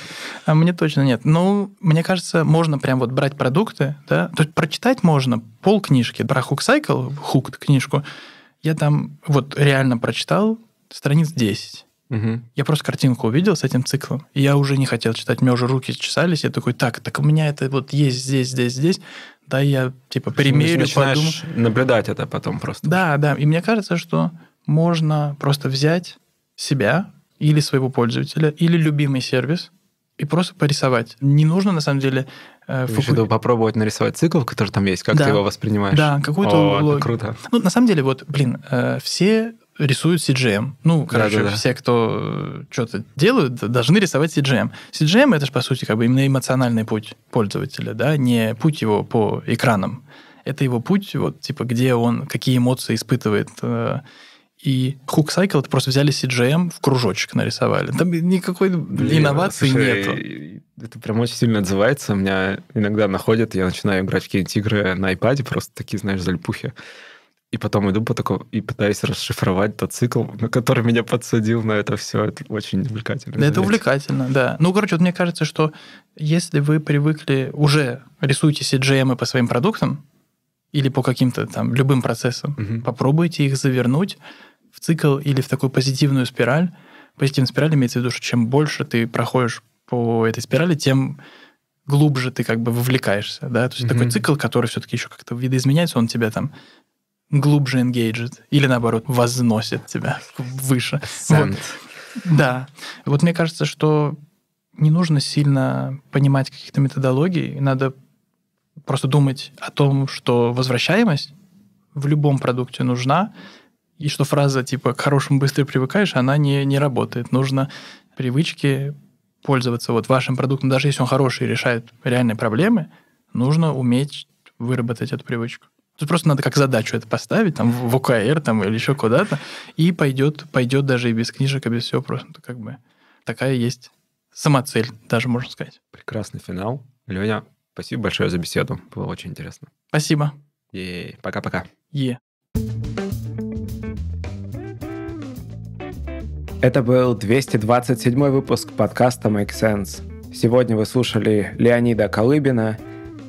А мне точно нет. Ну, мне кажется, можно прям вот брать продукты, да, то есть прочитать можно пол книжки про хук Cycle, Hooked книжку, я там вот реально прочитал страниц 10. Угу. Я просто картинку увидел с этим циклом. И я уже не хотел читать, у меня уже руки чесались. Я такой, так, так у меня это вот есть здесь, здесь, здесь. Да, я типа примерю, подумаю. наблюдать это потом просто. Да, да. И мне кажется, что можно просто взять себя или своего пользователя, или любимый сервис, и просто порисовать. Не нужно, на самом деле, Э, фуку... Решил попробовать нарисовать цикл, который там есть. Как да. ты его воспринимаешь? Да, какую-то О, лог... круто. Ну, на самом деле, вот, блин, э, все рисуют CGM. Эм. Ну, короче, да, да, да. все, кто э, что-то делают, должны рисовать CGM. CGM эм. эм — это же, по сути, как бы именно эмоциональный путь пользователя, да, не путь его по экранам. Это его путь, вот, типа, где он, какие эмоции испытывает, и Hook Cycle это просто взяли CGM эм, в кружочек нарисовали. Там никакой Блин, инновации слушай, нету. Это прям очень сильно отзывается. Меня иногда находят, я начинаю играть в какие-нибудь игры на iPad, просто такие, знаешь, залипухи. И потом иду по такому и пытаюсь расшифровать тот цикл, на который меня подсадил на это все. Это очень увлекательно. Да, это увлекательно, да. Ну, короче, вот мне кажется, что если вы привыкли уже рисуете CGM эм по своим продуктам или по каким-то там любым процессам, угу. попробуйте их завернуть цикл или в такую позитивную спираль. Позитивная спираль имеется в виду, что чем больше ты проходишь по этой спирали, тем глубже ты как бы вовлекаешься, да, то есть mm-hmm. такой цикл, который все-таки еще как-то видоизменяется, он тебя там глубже engaged или наоборот возносит тебя выше. Сент. Вот. Да. Вот мне кажется, что не нужно сильно понимать каких-то методологий, надо просто думать о том, что возвращаемость в любом продукте нужна, и что фраза типа «к хорошему быстро привыкаешь», она не, не работает. Нужно привычки пользоваться вот вашим продуктом, даже если он хороший и решает реальные проблемы, нужно уметь выработать эту привычку. Тут просто надо как задачу это поставить, там, в ОКР там, или еще куда-то, и пойдет, пойдет даже и без книжек, и без всего, просто как бы такая есть самоцель, даже можно сказать. Прекрасный финал. Леня, спасибо большое за беседу, было очень интересно. Спасибо. И пока-пока. Е. Это был 227 выпуск подкаста Make Sense. Сегодня вы слушали Леонида Колыбина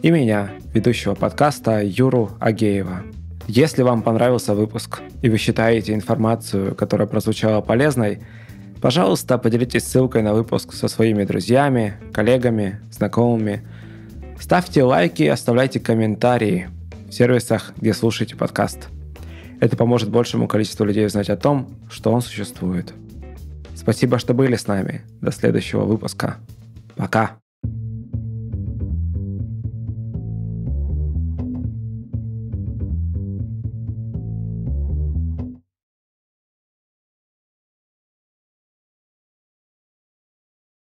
и меня, ведущего подкаста Юру Агеева. Если вам понравился выпуск и вы считаете информацию, которая прозвучала полезной, пожалуйста, поделитесь ссылкой на выпуск со своими друзьями, коллегами, знакомыми. Ставьте лайки, оставляйте комментарии в сервисах, где слушаете подкаст. Это поможет большему количеству людей узнать о том, что он существует. Спасибо, что были с нами. До следующего выпуска. Пока.